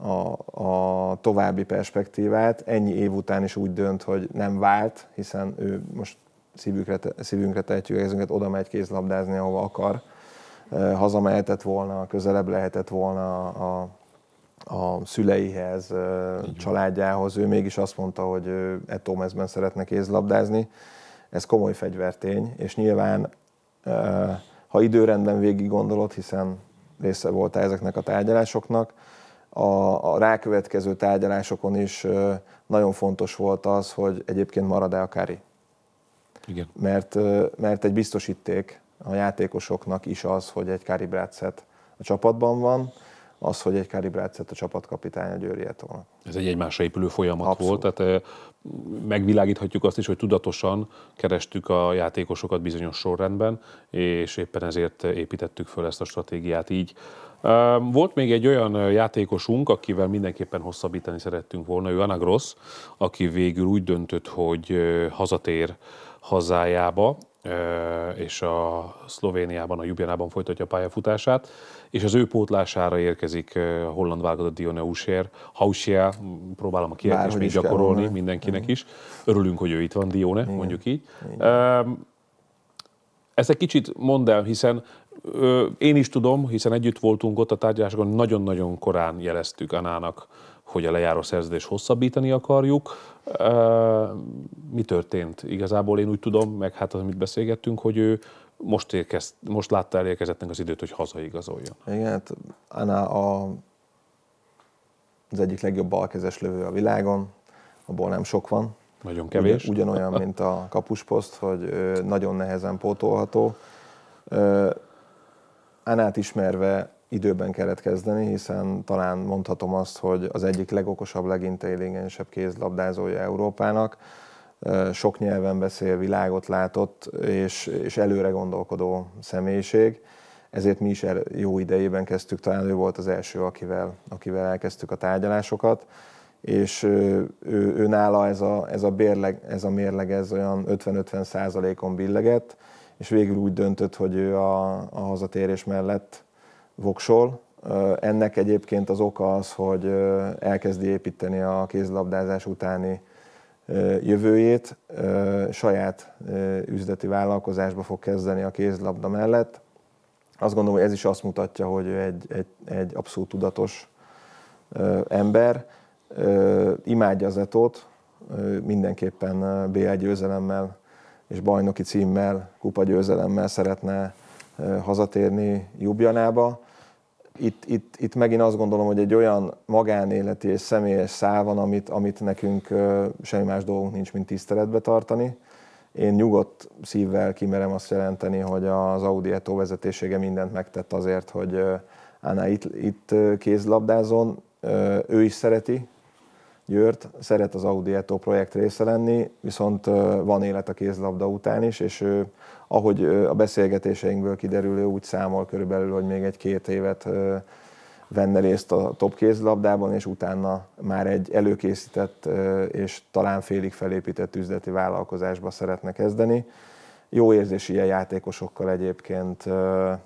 a, a további perspektívát. Ennyi év után is úgy dönt, hogy nem vált, hiszen ő most szívünkre, szívünkre tehetjük ezünket, oda megy kézlabdázni, ahova akar. Hazamehetett volna, közelebb lehetett volna a, a szüleihez, családjához. Ő mégis azt mondta, hogy ő e szeretne kézlabdázni ez komoly fegyvertény, és nyilván, ha időrendben végig gondolod, hiszen része voltál ezeknek a tárgyalásoknak, a, a rákövetkező tárgyalásokon is nagyon fontos volt az, hogy egyébként marad-e a Kari. Igen. Mert, mert egy biztosíték a játékosoknak is az, hogy egy Kari Bratszett a csapatban van, az, hogy egy kalibrációt a csapatkapitány a Győri Etónak. Ez egy egymásra épülő folyamat Abszolút. volt, tehát eh, megvilágíthatjuk azt is, hogy tudatosan kerestük a játékosokat bizonyos sorrendben, és éppen ezért építettük föl ezt a stratégiát így. Volt még egy olyan eh, játékosunk, akivel mindenképpen hosszabbítani szerettünk volna, ő Anagrosz, aki végül úgy döntött, hogy eh, hazatér hazájába, és a Szlovéniában, a Jubjanában folytatja a pályafutását és az ő pótlására érkezik a holland válogatott Dione Hauser. Hauser, próbálom a kiejtést még gyakorolni mondani. mindenkinek Igen. Mhm. is. Örülünk, hogy ő itt van, Dione, Igen. mondjuk így. Igen. Ezt egy kicsit mondd el, hiszen én is tudom, hiszen együtt voltunk ott a tárgyalásokon, nagyon-nagyon korán jeleztük Anának, hogy a lejáró szerződés hosszabbítani akarjuk. Mi történt? Igazából én úgy tudom, meg hát az, amit beszélgettünk, hogy ő most, érkez, most látta elérkezettnek az időt, hogy hazaigazoljon. Igen, hát Anna a, az egyik legjobb balkezes lövő a világon, abból nem sok van. Nagyon kevés. Ugyan, ugyanolyan, mint a kapusposzt, hogy nagyon nehezen pótolható. Anát ismerve időben kellett kezdeni, hiszen talán mondhatom azt, hogy az egyik legokosabb, legintelligensebb kézlabdázója Európának sok nyelven beszél, világot látott, és, és előre gondolkodó személyiség. Ezért mi is er jó idejében kezdtük, talán ő volt az első, akivel, akivel elkezdtük a tárgyalásokat, és ő, ő, ő nála ez a, ez a, bérleg, ez a mérleg ez olyan 50-50 százalékon billegett, és végül úgy döntött, hogy ő a, a hazatérés mellett voksol, ennek egyébként az oka az, hogy elkezdi építeni a kézlabdázás utáni jövőjét saját üzleti vállalkozásba fog kezdeni a kézlabda mellett. Azt gondolom, hogy ez is azt mutatja, hogy ő egy, egy, egy abszolút tudatos ember, imádja az etót, mindenképpen BL győzelemmel és bajnoki címmel, kupa győzelemmel szeretne hazatérni Jubjanába. Itt, itt, itt megint azt gondolom, hogy egy olyan magánéleti és személyes szál van, amit, amit nekünk semmi más dolgunk nincs, mint tiszteletbe tartani. Én nyugodt szívvel kimerem azt jelenteni, hogy az Audi Eto vezetésége mindent megtett azért, hogy Anna itt, itt kézlabdázon, ő is szereti Győrt, szeret az Audi Eto projekt része lenni, viszont van élet a kézlabda után is, és ő ahogy a beszélgetéseinkből kiderülő úgy számol körülbelül, hogy még egy-két évet venne részt a top kézlabdában, és utána már egy előkészített és talán félig felépített üzleti vállalkozásba szeretne kezdeni. Jó érzés ilyen játékosokkal egyébként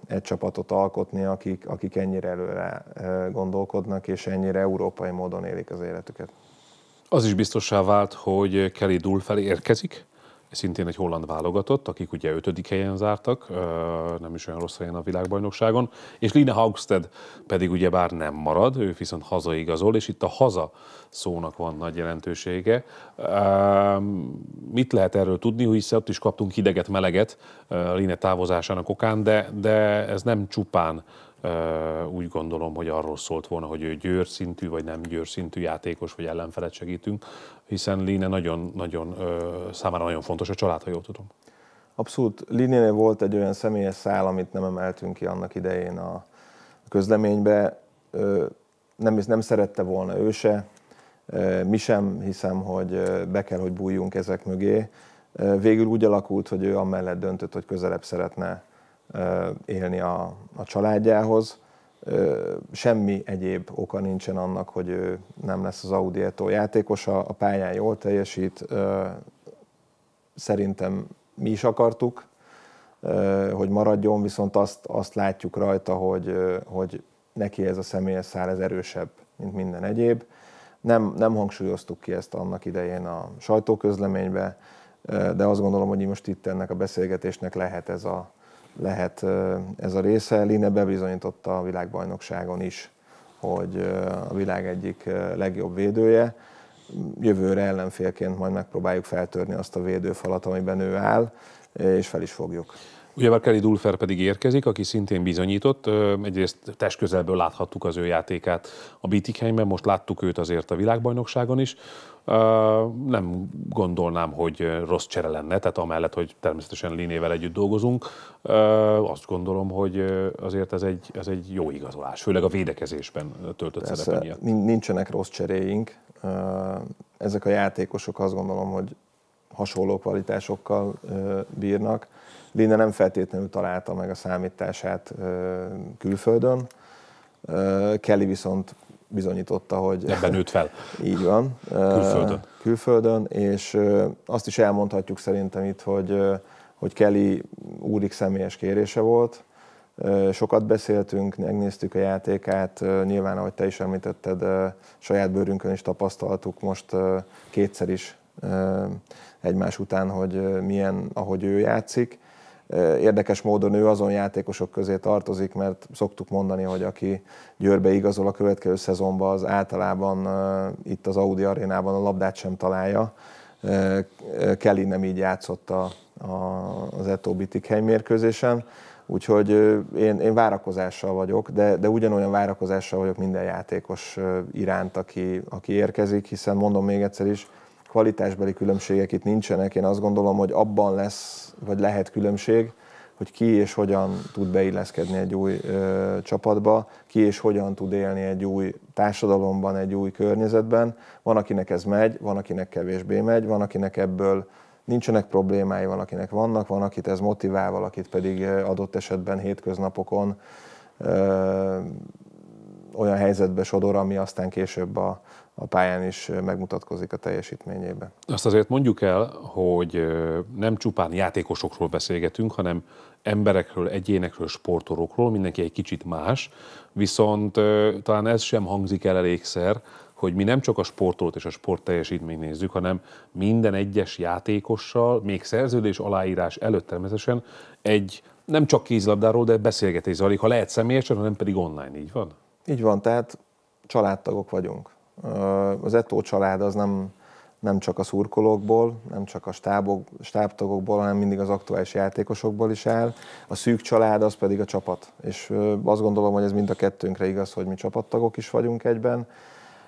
egy csapatot alkotni, akik, akik ennyire előre gondolkodnak, és ennyire európai módon élik az életüket. Az is biztossá vált, hogy Kelly felé érkezik, szintén egy holland válogatott, akik ugye ötödik helyen zártak, nem is olyan rossz helyen a világbajnokságon, és Line Haugsted pedig ugye bár nem marad, ő viszont hazaigazol, és itt a haza szónak van nagy jelentősége. Mit lehet erről tudni, hiszen ott is kaptunk hideget, meleget Line távozásának okán, de, de ez nem csupán úgy gondolom, hogy arról szólt volna, hogy ő győr szintű, vagy nem győr szintű játékos, vagy ellenfelet segítünk, hiszen Líne nagyon, nagyon, számára nagyon fontos a család, ha jól tudom. Abszolút. Línénél volt egy olyan személyes szál, amit nem emeltünk ki annak idején a közleménybe. Nem, nem szerette volna ő se, mi sem hiszem, hogy be kell, hogy bújjunk ezek mögé. Végül úgy alakult, hogy ő amellett döntött, hogy közelebb szeretne élni a, a családjához. Semmi egyéb oka nincsen annak, hogy ő nem lesz az Audi Eto játékos, a, pályán jól teljesít. Szerintem mi is akartuk, hogy maradjon, viszont azt, azt látjuk rajta, hogy, hogy neki ez a személyes szár ez erősebb, mint minden egyéb. Nem, nem hangsúlyoztuk ki ezt annak idején a sajtóközleménybe, de azt gondolom, hogy most itt ennek a beszélgetésnek lehet ez a, lehet ez a része. Line bebizonyította a világbajnokságon is, hogy a világ egyik legjobb védője. Jövőre ellenfélként majd megpróbáljuk feltörni azt a védőfalat, amiben ő áll, és fel is fogjuk. Ugye már Kelly Dulfer pedig érkezik, aki szintén bizonyított. Egyrészt testközelből láthattuk az ő játékát a Bietigheimben, most láttuk őt azért a világbajnokságon is. Nem gondolnám, hogy rossz csere lenne, tehát amellett, hogy természetesen Linével együtt dolgozunk, azt gondolom, hogy azért ez egy, ez egy jó igazolás, főleg a védekezésben töltött Persze, szerepe miatt. Nincsenek rossz cseréink. Ezek a játékosok azt gondolom, hogy hasonló kvalitásokkal bírnak. Linne nem feltétlenül találta meg a számítását külföldön, Kelly viszont bizonyította, hogy... Ebben nőtt fel. Így van. Külföldön. Külföldön, és azt is elmondhatjuk szerintem itt, hogy, hogy Kelly úrik személyes kérése volt, Sokat beszéltünk, megnéztük a játékát, nyilván, ahogy te is említetted, saját bőrünkön is tapasztaltuk most kétszer is egymás után, hogy milyen, ahogy ő játszik. Érdekes módon ő azon játékosok közé tartozik, mert szoktuk mondani, hogy aki Győrbe igazol a következő szezonban, az általában itt az Audi arénában a labdát sem találja. Kelly nem így játszott a, a, az Eto Bitikhely mérkőzésen. Úgyhogy én, én várakozással vagyok, de, de ugyanolyan várakozással vagyok minden játékos iránt, aki, aki érkezik, hiszen mondom még egyszer is, kvalitásbeli különbségek itt nincsenek. Én azt gondolom, hogy abban lesz, vagy lehet különbség, hogy ki és hogyan tud beilleszkedni egy új ö, csapatba, ki és hogyan tud élni egy új társadalomban, egy új környezetben. Van, akinek ez megy, van, akinek kevésbé megy, van, akinek ebből nincsenek problémái, van, akinek vannak, van, akit ez motivál, valakit pedig adott esetben hétköznapokon ö, olyan helyzetbe sodor, ami aztán később a, a pályán is megmutatkozik a teljesítményében. Azt azért mondjuk el, hogy nem csupán játékosokról beszélgetünk, hanem emberekről, egyénekről, sportolókról, mindenki egy kicsit más, viszont talán ez sem hangzik el elégszer, hogy mi nem csak a sportot és a sport teljesítményt nézzük, hanem minden egyes játékossal, még szerződés aláírás előtt természetesen egy nem csak kézlabdáról, de beszélgetés zajlik, ha lehet személyesen, hanem pedig online, így van? Így van, tehát családtagok vagyunk. Az Eto család az nem, nem csak a szurkolókból, nem csak a stábok, stábtagokból, hanem mindig az aktuális játékosokból is áll. A szűk család az pedig a csapat. És azt gondolom, hogy ez mind a kettőnkre igaz, hogy mi csapattagok is vagyunk egyben.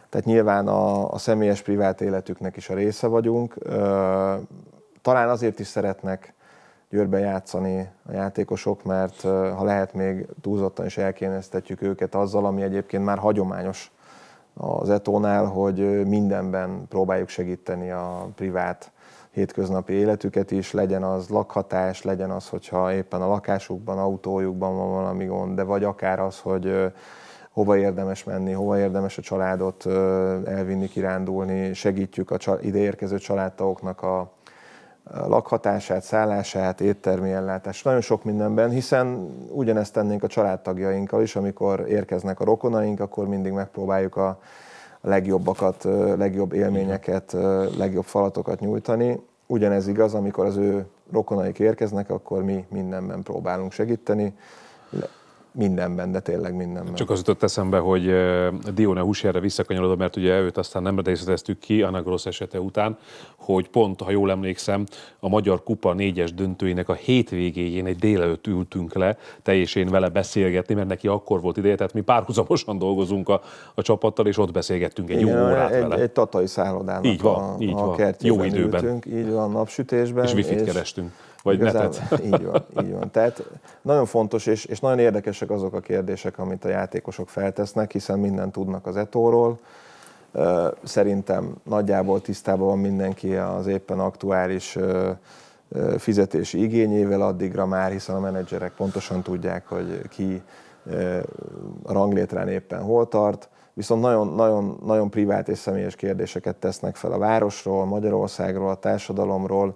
Tehát nyilván a, a személyes privát életüknek is a része vagyunk. Talán azért is szeretnek Győrbe játszani a játékosok, mert ha lehet még túlzottan is elkényeztetjük őket azzal, ami egyébként már hagyományos az etónál, hogy mindenben próbáljuk segíteni a privát hétköznapi életüket is, legyen az lakhatás, legyen az, hogyha éppen a lakásukban, autójukban van valami gond, de vagy akár az, hogy hova érdemes menni, hova érdemes a családot elvinni, kirándulni, segítjük a ideérkező családtagoknak a lakhatását, szállását, éttermi ellátást, nagyon sok mindenben, hiszen ugyanezt tennénk a családtagjainkkal is, amikor érkeznek a rokonaink, akkor mindig megpróbáljuk a legjobbakat, legjobb élményeket, legjobb falatokat nyújtani. Ugyanez igaz, amikor az ő rokonaik érkeznek, akkor mi mindenben próbálunk segíteni mindenben, de tényleg mindenben. Csak az jutott eszembe, hogy Dione Húsjára visszakanyarodva, mert ugye őt aztán nem részleteztük ki rossz esete után, hogy pont, ha jól emlékszem, a Magyar Kupa négyes döntőinek a hétvégéjén egy délelőtt ültünk le, te és én vele beszélgetni, mert neki akkor volt ideje, tehát mi párhuzamosan dolgozunk a, a csapattal, és ott beszélgettünk egy Igen, jó órát egy, vele. Egy tatai szállodának így van, a, így van. a jó időben. ültünk, így van, napsütésben. És wifi-t és... kerestünk vagy Igazán, netet. Így van, így van. Tehát nagyon fontos, és, és nagyon érdekesek azok a kérdések, amit a játékosok feltesznek, hiszen mindent tudnak az etóról. Szerintem nagyjából tisztában van mindenki az éppen aktuális fizetési igényével addigra már, hiszen a menedzserek pontosan tudják, hogy ki a ranglétrán éppen hol tart, viszont nagyon, nagyon, nagyon privát és személyes kérdéseket tesznek fel a városról, Magyarországról, a társadalomról,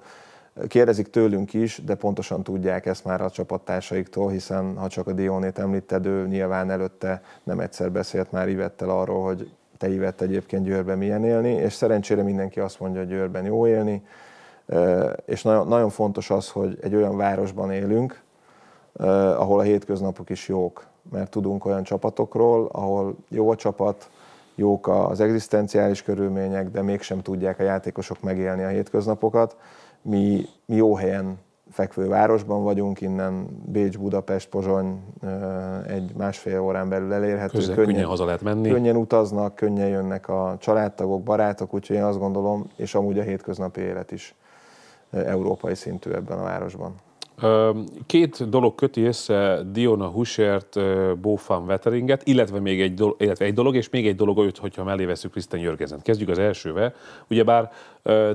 Kérdezik tőlünk is, de pontosan tudják ezt már a csapattársaiktól, hiszen ha csak a Dionét említed, ő nyilván előtte nem egyszer beszélt már Ivettel arról, hogy te Ivett egyébként Győrben milyen élni, és szerencsére mindenki azt mondja, hogy Győrben jó élni, és nagyon, nagyon fontos az, hogy egy olyan városban élünk, ahol a hétköznapok is jók, mert tudunk olyan csapatokról, ahol jó a csapat, jók az egzisztenciális körülmények, de mégsem tudják a játékosok megélni a hétköznapokat, mi, mi jó helyen fekvő városban vagyunk, innen Bécs, Budapest, Pozsony egy másfél órán belül elérhető. Közel, könnyen, könnyen haza lehet menni. Könnyen utaznak, könnyen jönnek a családtagok, barátok, úgyhogy én azt gondolom, és amúgy a hétköznapi élet is európai szintű ebben a városban. Két dolog köti össze Diona Husert, Bófán Veteringet, illetve még egy dolog, illetve egy dolog, és még egy dolog, hogyha mellé veszük Krisztán Jörgezent. Kezdjük az elsővel. Ugyebár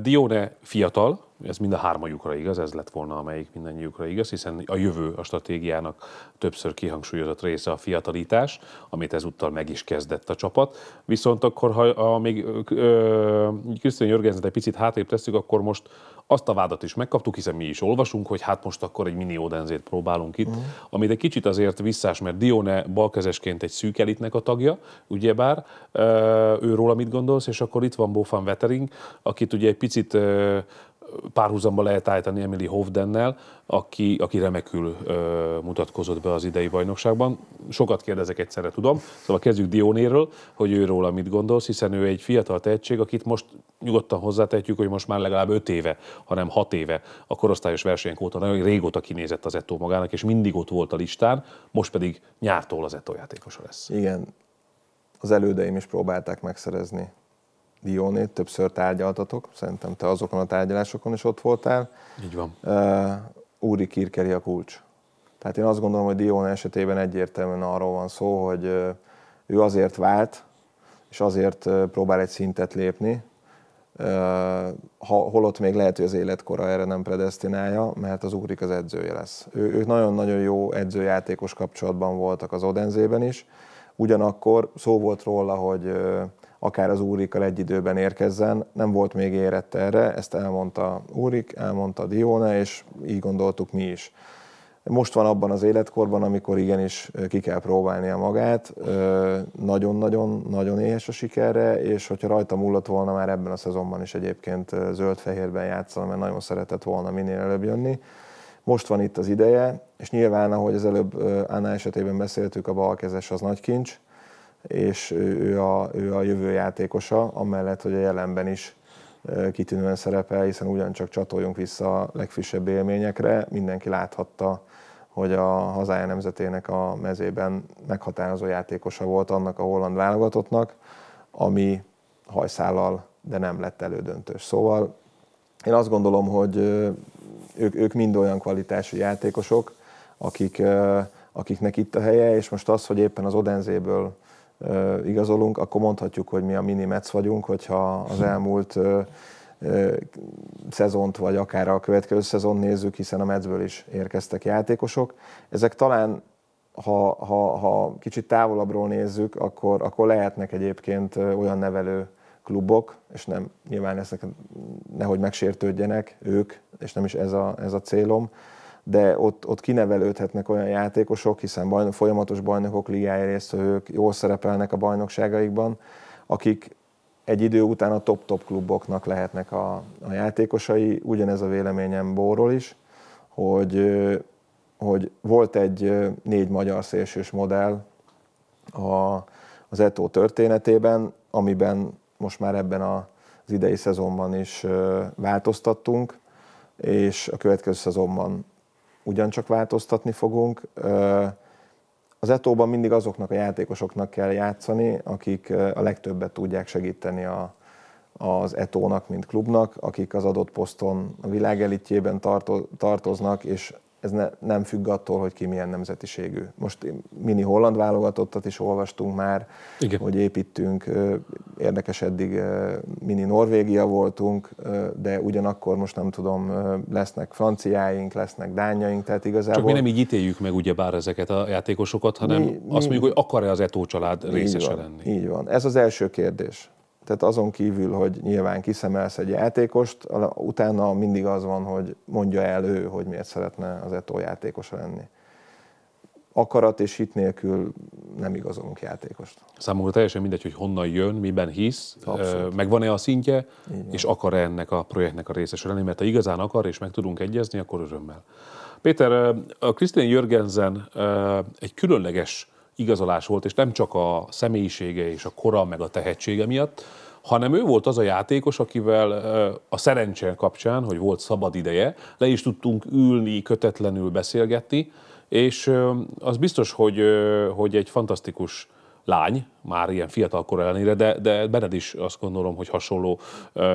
Dione fiatal, ez mind a hármajukra igaz, ez lett volna amelyik mindannyiukra igaz, hiszen a jövő a stratégiának többször kihangsúlyozott része a fiatalítás, amit ezúttal meg is kezdett a csapat. Viszont akkor, ha a még Krisztián Jörgenzet egy picit hátrébb tesszük, akkor most azt a vádat is megkaptuk, hiszen mi is olvasunk, hogy hát most akkor egy mini odenzét próbálunk itt, mm. amit egy kicsit azért visszás, mert Dione balkezesként egy szűk elitnek a tagja, ugyebár, róla mit gondolsz, és akkor itt van Bofan Vetering, akit ugye egy picit párhuzamba lehet állítani Emily Hovdennel, aki, aki remekül ö, mutatkozott be az idei bajnokságban. Sokat kérdezek egyszerre, tudom. Szóval kezdjük Dionéről, hogy őról mit gondolsz, hiszen ő egy fiatal tehetség, akit most nyugodtan hozzátehetjük, hogy most már legalább 5 éve, hanem 6 éve a korosztályos versenyek óta nagyon régóta kinézett az Eto magának, és mindig ott volt a listán, most pedig nyártól az Eto játékosa lesz. Igen, az elődeim is próbálták megszerezni Dionét többször tárgyaltatok, szerintem te azokon a tárgyalásokon is ott voltál. Így van. Uh, Úri Kirkeri a kulcs. Tehát én azt gondolom, hogy Dion esetében egyértelműen arról van szó, hogy ő azért vált, és azért próbál egy szintet lépni, ha, holott még lehet, hogy az életkora erre nem predestinálja, mert az Úrik az edzője lesz. Ő, ők nagyon-nagyon jó edzőjátékos kapcsolatban voltak az Odenzében is, ugyanakkor szó volt róla, hogy akár az Úrikkal egy időben érkezzen. Nem volt még érett erre, ezt elmondta Úrik, elmondta Dione, és így gondoltuk mi is. Most van abban az életkorban, amikor igenis ki kell próbálnia magát, nagyon-nagyon-nagyon éhes a sikerre, és hogyha rajta múlott volna már ebben a szezonban is egyébként zöld-fehérben játszana, mert nagyon szeretett volna minél előbb jönni. Most van itt az ideje, és nyilván, ahogy az előbb Anna esetében beszéltük, a balkezes az nagy kincs, és ő a, ő a jövő játékosa, amellett, hogy a jelenben is kitűnően szerepel, hiszen ugyancsak csatoljunk vissza a legfrissebb élményekre. Mindenki láthatta, hogy a hazája nemzetének a mezében meghatározó játékosa volt annak a holland válogatottnak, ami hajszállal, de nem lett elődöntős. Szóval én azt gondolom, hogy ők, ők mind olyan kvalitású játékosok, akik, akiknek itt a helye, és most az, hogy éppen az Odenzéből igazolunk, akkor mondhatjuk, hogy mi a minimec vagyunk, hogyha az hm. elmúlt szezont, vagy akár a következő szezont nézzük, hiszen a Medzből is érkeztek játékosok. Ezek talán, ha, ha, ha kicsit távolabbról nézzük, akkor, akkor lehetnek egyébként olyan nevelő klubok, és nem nyilván ezek nehogy megsértődjenek ők, és nem is ez a, ez a célom, de ott, ott kinevelődhetnek olyan játékosok, hiszen bajnok, folyamatos bajnokok ligája résztvevők jól szerepelnek a bajnokságaikban, akik egy idő után a top-top kluboknak lehetnek a, a játékosai. Ugyanez a véleményem Bóról is, hogy, hogy volt egy négy magyar szélsős modell a, az ETO történetében, amiben most már ebben a, az idei szezonban is változtattunk, és a következő szezonban ugyancsak változtatni fogunk. Az etóban mindig azoknak a játékosoknak kell játszani, akik a legtöbbet tudják segíteni a, az etónak, mint klubnak, akik az adott poszton a világ elitjében tartoznak, és ez ne, nem függ attól, hogy ki milyen nemzetiségű. Most mini holland válogatottat is olvastunk már, Igen. hogy építünk. Érdekes eddig mini Norvégia voltunk, de ugyanakkor most nem tudom, lesznek franciáink, lesznek dányaink, tehát igazából... Csak mi nem így ítéljük meg ugye bár ezeket a játékosokat, hanem mi, azt mi, mondjuk, hogy akar-e az Eto család részese van, lenni. Így van. Ez az első kérdés. Tehát azon kívül, hogy nyilván kiszemelsz egy játékost, utána mindig az van, hogy mondja el ő, hogy miért szeretne az Eto játékosa lenni. Akarat és hit nélkül nem igazolunk játékost. Számomra teljesen mindegy, hogy honnan jön, miben hisz, Abszolút. e a szintje, és akar-e ennek a projektnek a részes lenni, mert ha igazán akar, és meg tudunk egyezni, akkor örömmel. Péter, a Krisztin Jörgensen egy különleges igazolás volt, és nem csak a személyisége és a kora, meg a tehetsége miatt, hanem ő volt az a játékos, akivel a szerencse kapcsán, hogy volt szabad ideje, le is tudtunk ülni, kötetlenül beszélgetni, és az biztos, hogy, hogy egy fantasztikus lány, már ilyen fiatal kor ellenére, de, de benned is azt gondolom, hogy hasonló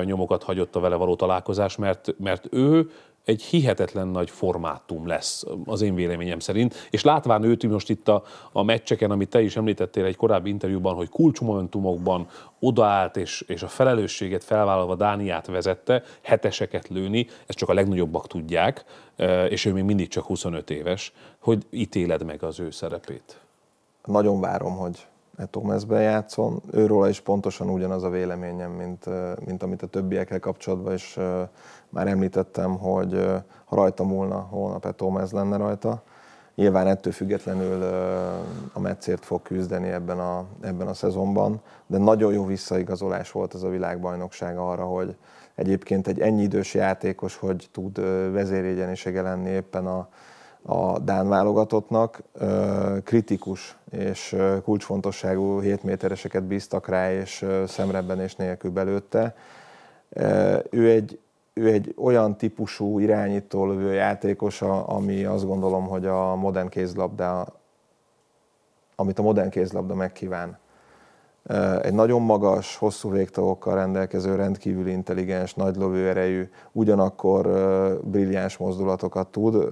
nyomokat hagyott a vele való találkozás, mert, mert ő egy hihetetlen nagy formátum lesz, az én véleményem szerint. És látván őt most itt a, a meccseken, amit te is említettél egy korábbi interjúban, hogy kulcsmomentumokban odaállt és, és a felelősséget felvállalva Dániát vezette, heteseket lőni, ezt csak a legnagyobbak tudják, és ő még mindig csak 25 éves, hogy ítéled meg az ő szerepét. Nagyon várom, hogy Etomezbe játszom. Őróla is pontosan ugyanaz a véleményem, mint, mint amit a többiekkel kapcsolatban is már említettem, hogy ha rajta múlna, holnap Etomez lenne rajta. Nyilván ettől függetlenül a meccért fog küzdeni ebben a, ebben a szezonban, de nagyon jó visszaigazolás volt ez a világbajnokság arra, hogy egyébként egy ennyi idős játékos, hogy tud vezérégyenisége lenni éppen a, a Dán válogatottnak kritikus és kulcsfontosságú 7 métereseket bíztak rá, és szemrebbenés nélkül belőtte. Ő egy, ő egy olyan típusú irányító lövő játékos, ami azt gondolom, hogy a modern kézlabda, amit a modern kézlabda megkíván egy nagyon magas, hosszú végtagokkal rendelkező, rendkívül intelligens, nagy lövőerejű, ugyanakkor brilliáns mozdulatokat tud,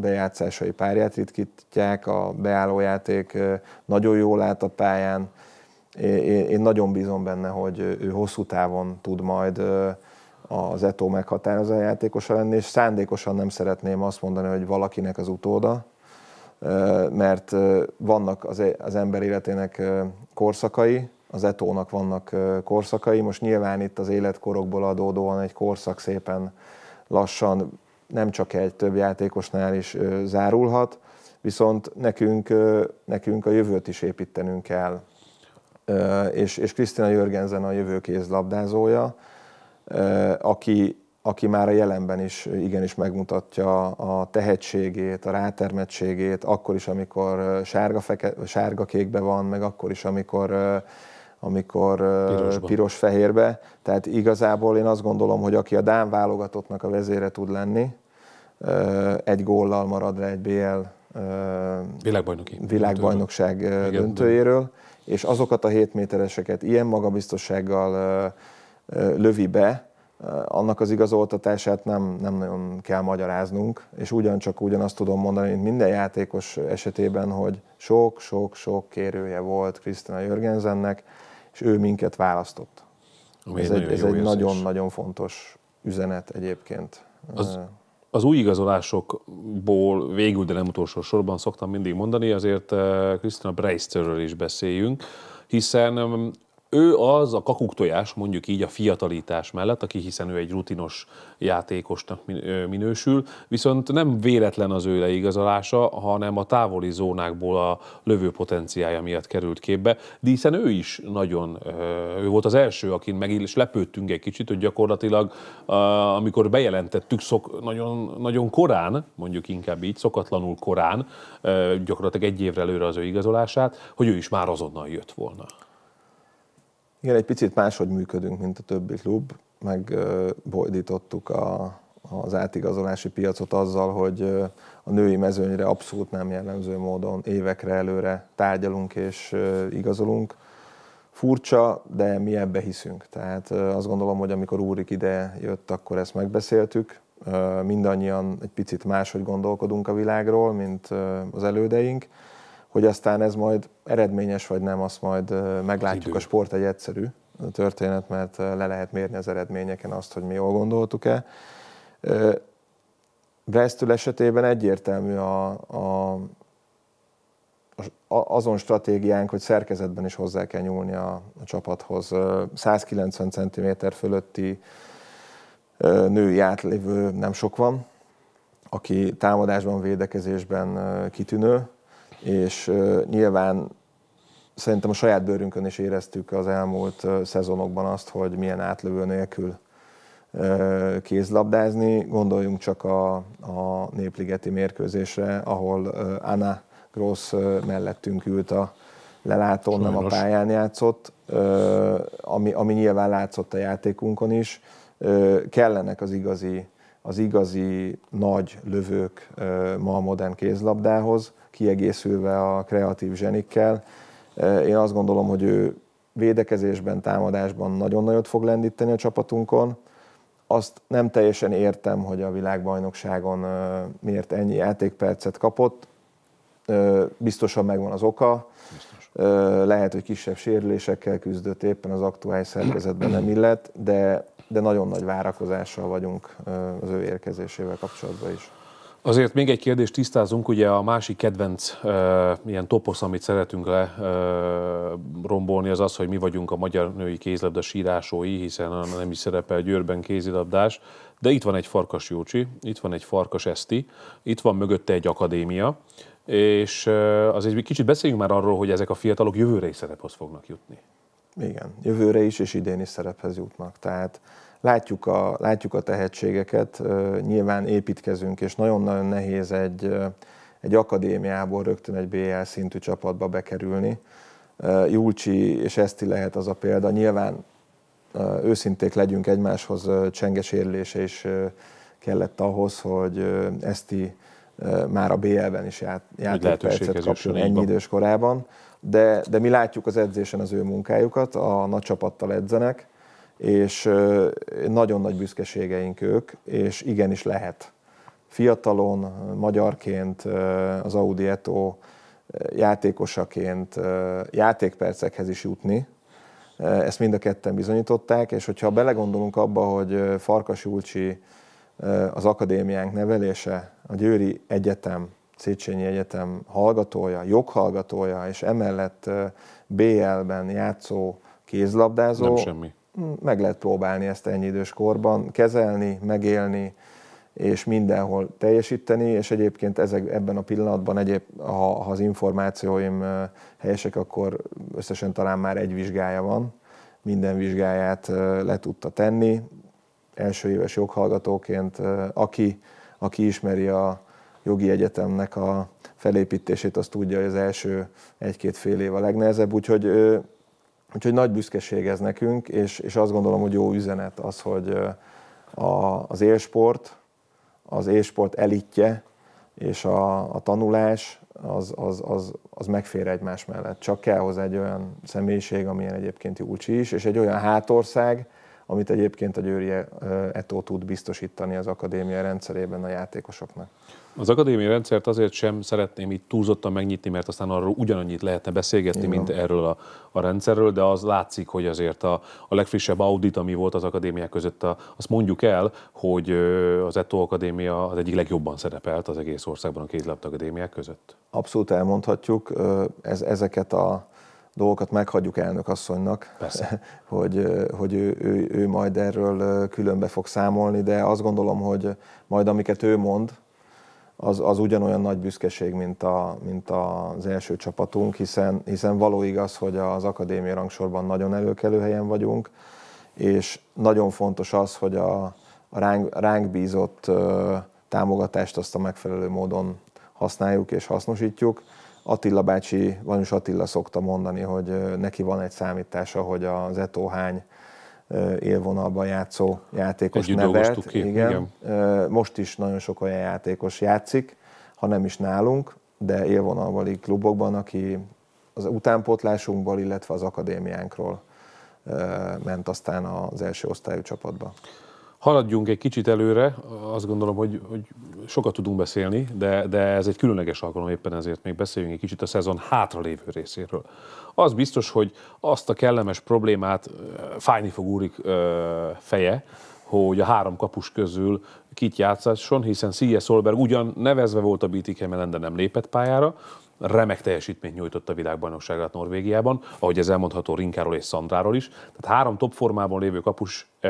bejátszásai párját ritkítják, a beállójáték nagyon jól lát a pályán. Én nagyon bízom benne, hogy ő hosszú távon tud majd az Eto meghatározó játékosa lenni, és szándékosan nem szeretném azt mondani, hogy valakinek az utóda, mert vannak az, ember életének korszakai, az etónak vannak korszakai, most nyilván itt az életkorokból adódóan egy korszak szépen lassan nem csak egy több játékosnál is zárulhat, viszont nekünk, nekünk a jövőt is építenünk kell. És, és Krisztina Jörgenzen a jövőkéz labdázója, aki aki már a jelenben is igenis megmutatja a tehetségét, a rátermettségét, akkor is, amikor sárga feke, sárga kékbe van, meg akkor is, amikor amikor piros-fehérbe. Tehát igazából én azt gondolom, hogy aki a Dán válogatottnak a vezére tud lenni, egy góllal marad le egy BL világbajnoki. világbajnokság Igen, döntőjéről, és azokat a 7 métereseket ilyen magabiztossággal lövi be, Eh, annak az igazoltatását nem, nem nagyon kell magyaráznunk, és ugyancsak ugyanazt tudom mondani, mint minden játékos esetében, hogy sok-sok-sok kérője volt Krisztina Jörgenzennek, és ő minket választott. Ami ez egy, ez egy nagyon-nagyon fontos üzenet egyébként. Az, eh, az új igazolásokból végül, de nem utolsó sorban szoktam mindig mondani, azért Krisztina eh, Breisterről is beszéljünk, hiszen mm, ő az a kakuktojás, mondjuk így a fiatalítás mellett, aki hiszen ő egy rutinos játékosnak minősül, viszont nem véletlen az ő leigazolása, hanem a távoli zónákból a lövő potenciája miatt került képbe, de hiszen ő is nagyon, ő volt az első, akin meg is lepődtünk egy kicsit, hogy gyakorlatilag amikor bejelentettük szok, nagyon, nagyon korán, mondjuk inkább így, szokatlanul korán, gyakorlatilag egy évre előre az ő igazolását, hogy ő is már azonnal jött volna. Igen, egy picit máshogy működünk, mint a többi klub. Megbojdítottuk a, az átigazolási piacot azzal, hogy a női mezőnyre abszolút nem jellemző módon évekre előre tárgyalunk és igazolunk. Furcsa, de mi ebbe hiszünk. Tehát azt gondolom, hogy amikor Úrik ide jött, akkor ezt megbeszéltük. Mindannyian egy picit máshogy gondolkodunk a világról, mint az elődeink hogy aztán ez majd eredményes vagy nem, azt majd meglátjuk. Idő. A sport egy egyszerű történet, mert le lehet mérni az eredményeken azt, hogy mi jól gondoltuk-e. Vesztül esetében egyértelmű a, a, a, azon stratégiánk, hogy szerkezetben is hozzá kell nyúlni a, a csapathoz. 190 cm fölötti női átlévő nem sok van, aki támadásban, védekezésben kitűnő és nyilván szerintem a saját bőrünkön is éreztük az elmúlt szezonokban azt, hogy milyen átlövő nélkül kézlabdázni. Gondoljunk csak a, a népligeti mérkőzésre, ahol Anna Gross mellettünk ült a lelátón, nem a pályán játszott, ami, ami nyilván látszott a játékunkon is. Kellenek az igazi az igazi nagy lövők ma a modern kézlabdához, kiegészülve a kreatív zsenikkel. Eh, én azt gondolom, hogy ő védekezésben, támadásban nagyon nagyot fog lendíteni a csapatunkon. Azt nem teljesen értem, hogy a világbajnokságon eh, miért ennyi játékpercet kapott. Eh, biztosan megvan az oka. Biztos. Lehet, hogy kisebb sérülésekkel küzdött éppen az aktuális szerkezetben nem illet, de, de nagyon nagy várakozással vagyunk az ő érkezésével kapcsolatban is. Azért még egy kérdést tisztázunk, ugye a másik kedvenc e, ilyen toposz, amit szeretünk le e, rombolni, az az, hogy mi vagyunk a magyar női kézlabda sírásói, hiszen nem is szerepel Győrben kézilabdás, de itt van egy Farkas Jócsi, itt van egy Farkas Eszti, itt van mögötte egy akadémia, és azért egy kicsit beszéljünk már arról, hogy ezek a fiatalok jövőre is szerephoz fognak jutni. Igen, jövőre is és idén is szerephez jutnak, tehát látjuk a, látjuk a tehetségeket, nyilván építkezünk, és nagyon-nagyon nehéz egy, egy akadémiából rögtön egy BL szintű csapatba bekerülni. Júlcsi és Eszti lehet az a példa. Nyilván őszinték legyünk egymáshoz, csenges érlése is kellett ahhoz, hogy Eszti már a BL-ben is ját, játékpercet kapjon ennyi idős korában, de, de mi látjuk az edzésen az ő munkájukat, a nagy csapattal edzenek, és nagyon nagy büszkeségeink ők, és igenis lehet. Fiatalon, magyarként, az Audi Eto játékosaként játékpercekhez is jutni, ezt mind a ketten bizonyították, és hogyha belegondolunk abba, hogy Farkas Júlcsi az akadémiánk nevelése, a Győri Egyetem, Széchenyi Egyetem hallgatója, joghallgatója, és emellett BL-ben játszó kézlabdázó. Nem semmi meg lehet próbálni ezt ennyi idős korban kezelni, megélni, és mindenhol teljesíteni, és egyébként ezek, ebben a pillanatban, egyéb, ha, ha az információim helyesek, akkor összesen talán már egy vizsgája van, minden vizsgáját le tudta tenni. Első éves joghallgatóként, aki, aki ismeri a jogi egyetemnek a felépítését, az tudja, hogy az első egy-két fél év a legnehezebb, úgyhogy Úgyhogy nagy büszkeség ez nekünk, és, és azt gondolom, hogy jó üzenet az, hogy a, az élsport, az élsport elitje és a, a tanulás az, az, az, az megfér egymás mellett. Csak kell hozzá egy olyan személyiség, amilyen egyébként Júlcsi is, és egy olyan hátország, amit egyébként a Győri Etó tud biztosítani az akadémia rendszerében a játékosoknak. Az akadémiai rendszert azért sem szeretném itt túlzottan megnyitni, mert aztán arról ugyanannyit lehetne beszélgetni, Igen. mint erről a, a rendszerről, de az látszik, hogy azért a, a legfrissebb audit, ami volt az akadémiák között, a, azt mondjuk el, hogy az ETO Akadémia az egyik legjobban szerepelt az egész országban a lapt akadémiák között. Abszolút elmondhatjuk, ez, ezeket a dolgokat meghagyjuk elnök asszonynak, Persze. hogy, hogy ő, ő, ő majd erről különbe fog számolni, de azt gondolom, hogy majd amiket ő mond, az, az ugyanolyan nagy büszkeség, mint, a, mint az első csapatunk, hiszen, hiszen való igaz, hogy az akadémia rangsorban nagyon előkelő helyen vagyunk, és nagyon fontos az, hogy a, a ránk, ránk bízott ö, támogatást azt a megfelelő módon használjuk és hasznosítjuk. Attila bácsi, vagyis Attila szokta mondani, hogy neki van egy számítása, hogy az Eto hány élvonalban játszó játékos Együtt nevelt. Ki. Igen. igen. Most is nagyon sok olyan játékos játszik, ha nem is nálunk, de élvonalbali klubokban, aki az utánpótlásunkból, illetve az akadémiánkról ment aztán az első osztályú csapatba. Haladjunk egy kicsit előre, azt gondolom, hogy, hogy sokat tudunk beszélni, de, de ez egy különleges alkalom, éppen ezért még beszéljünk egy kicsit a szezon hátralévő részéről. Az biztos, hogy azt a kellemes problémát fájni fog Úrik feje, hogy a három kapus közül kit játszasson, hiszen Szíje Szolberg ugyan nevezve volt a BTK de nem lépett pályára, remek teljesítményt nyújtott a világbajnokságát Norvégiában, ahogy ez elmondható Rinkáról és Szandráról is. Tehát három top formában lévő kapus, e,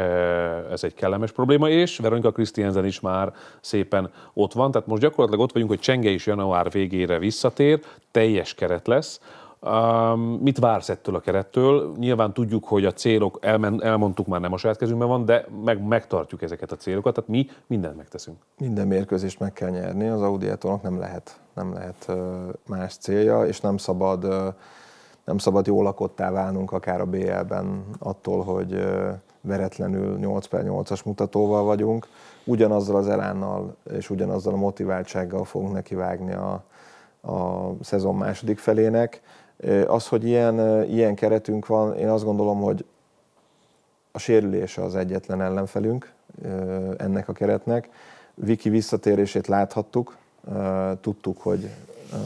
ez egy kellemes probléma, és Veronika Krisztiánzen is már szépen ott van. Tehát most gyakorlatilag ott vagyunk, hogy Csenge is január végére visszatér, teljes keret lesz. Mit vársz ettől a kerettől? Nyilván tudjuk, hogy a célok, elmen, elmondtuk már nem a saját kezünkben van, de meg, megtartjuk ezeket a célokat, tehát mi mindent megteszünk. Minden mérkőzést meg kell nyerni, az Audi nem lehet, nem lehet más célja, és nem szabad, nem szabad jól lakottá válnunk akár a BL-ben attól, hogy veretlenül 8 per 8-as mutatóval vagyunk, ugyanazzal az elánnal és ugyanazzal a motiváltsággal fogunk nekivágni a, a szezon második felének az, hogy ilyen, ilyen keretünk van, én azt gondolom, hogy a sérülés az egyetlen ellenfelünk ennek a keretnek. Viki visszatérését láthattuk, tudtuk, hogy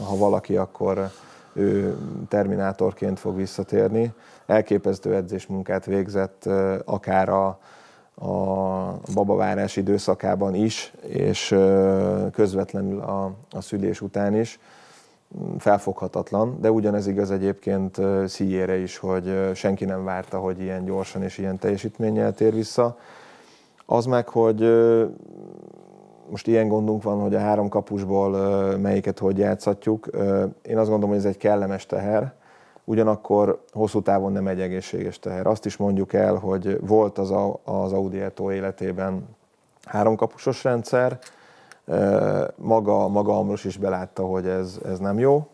ha valaki, akkor ő terminátorként fog visszatérni. Elképesztő edzésmunkát végzett akár a, a babavárás időszakában is, és közvetlenül a, a szülés után is felfoghatatlan, de ugyanez igaz egyébként szíjére is, hogy senki nem várta, hogy ilyen gyorsan és ilyen teljesítménnyel tér vissza. Az meg, hogy most ilyen gondunk van, hogy a három kapusból melyiket hogy játszhatjuk. Én azt gondolom, hogy ez egy kellemes teher, ugyanakkor hosszú távon nem egy egészséges teher. Azt is mondjuk el, hogy volt az, a, az Audi életében életében háromkapusos rendszer, maga, maga Amros is belátta, hogy ez, ez nem jó.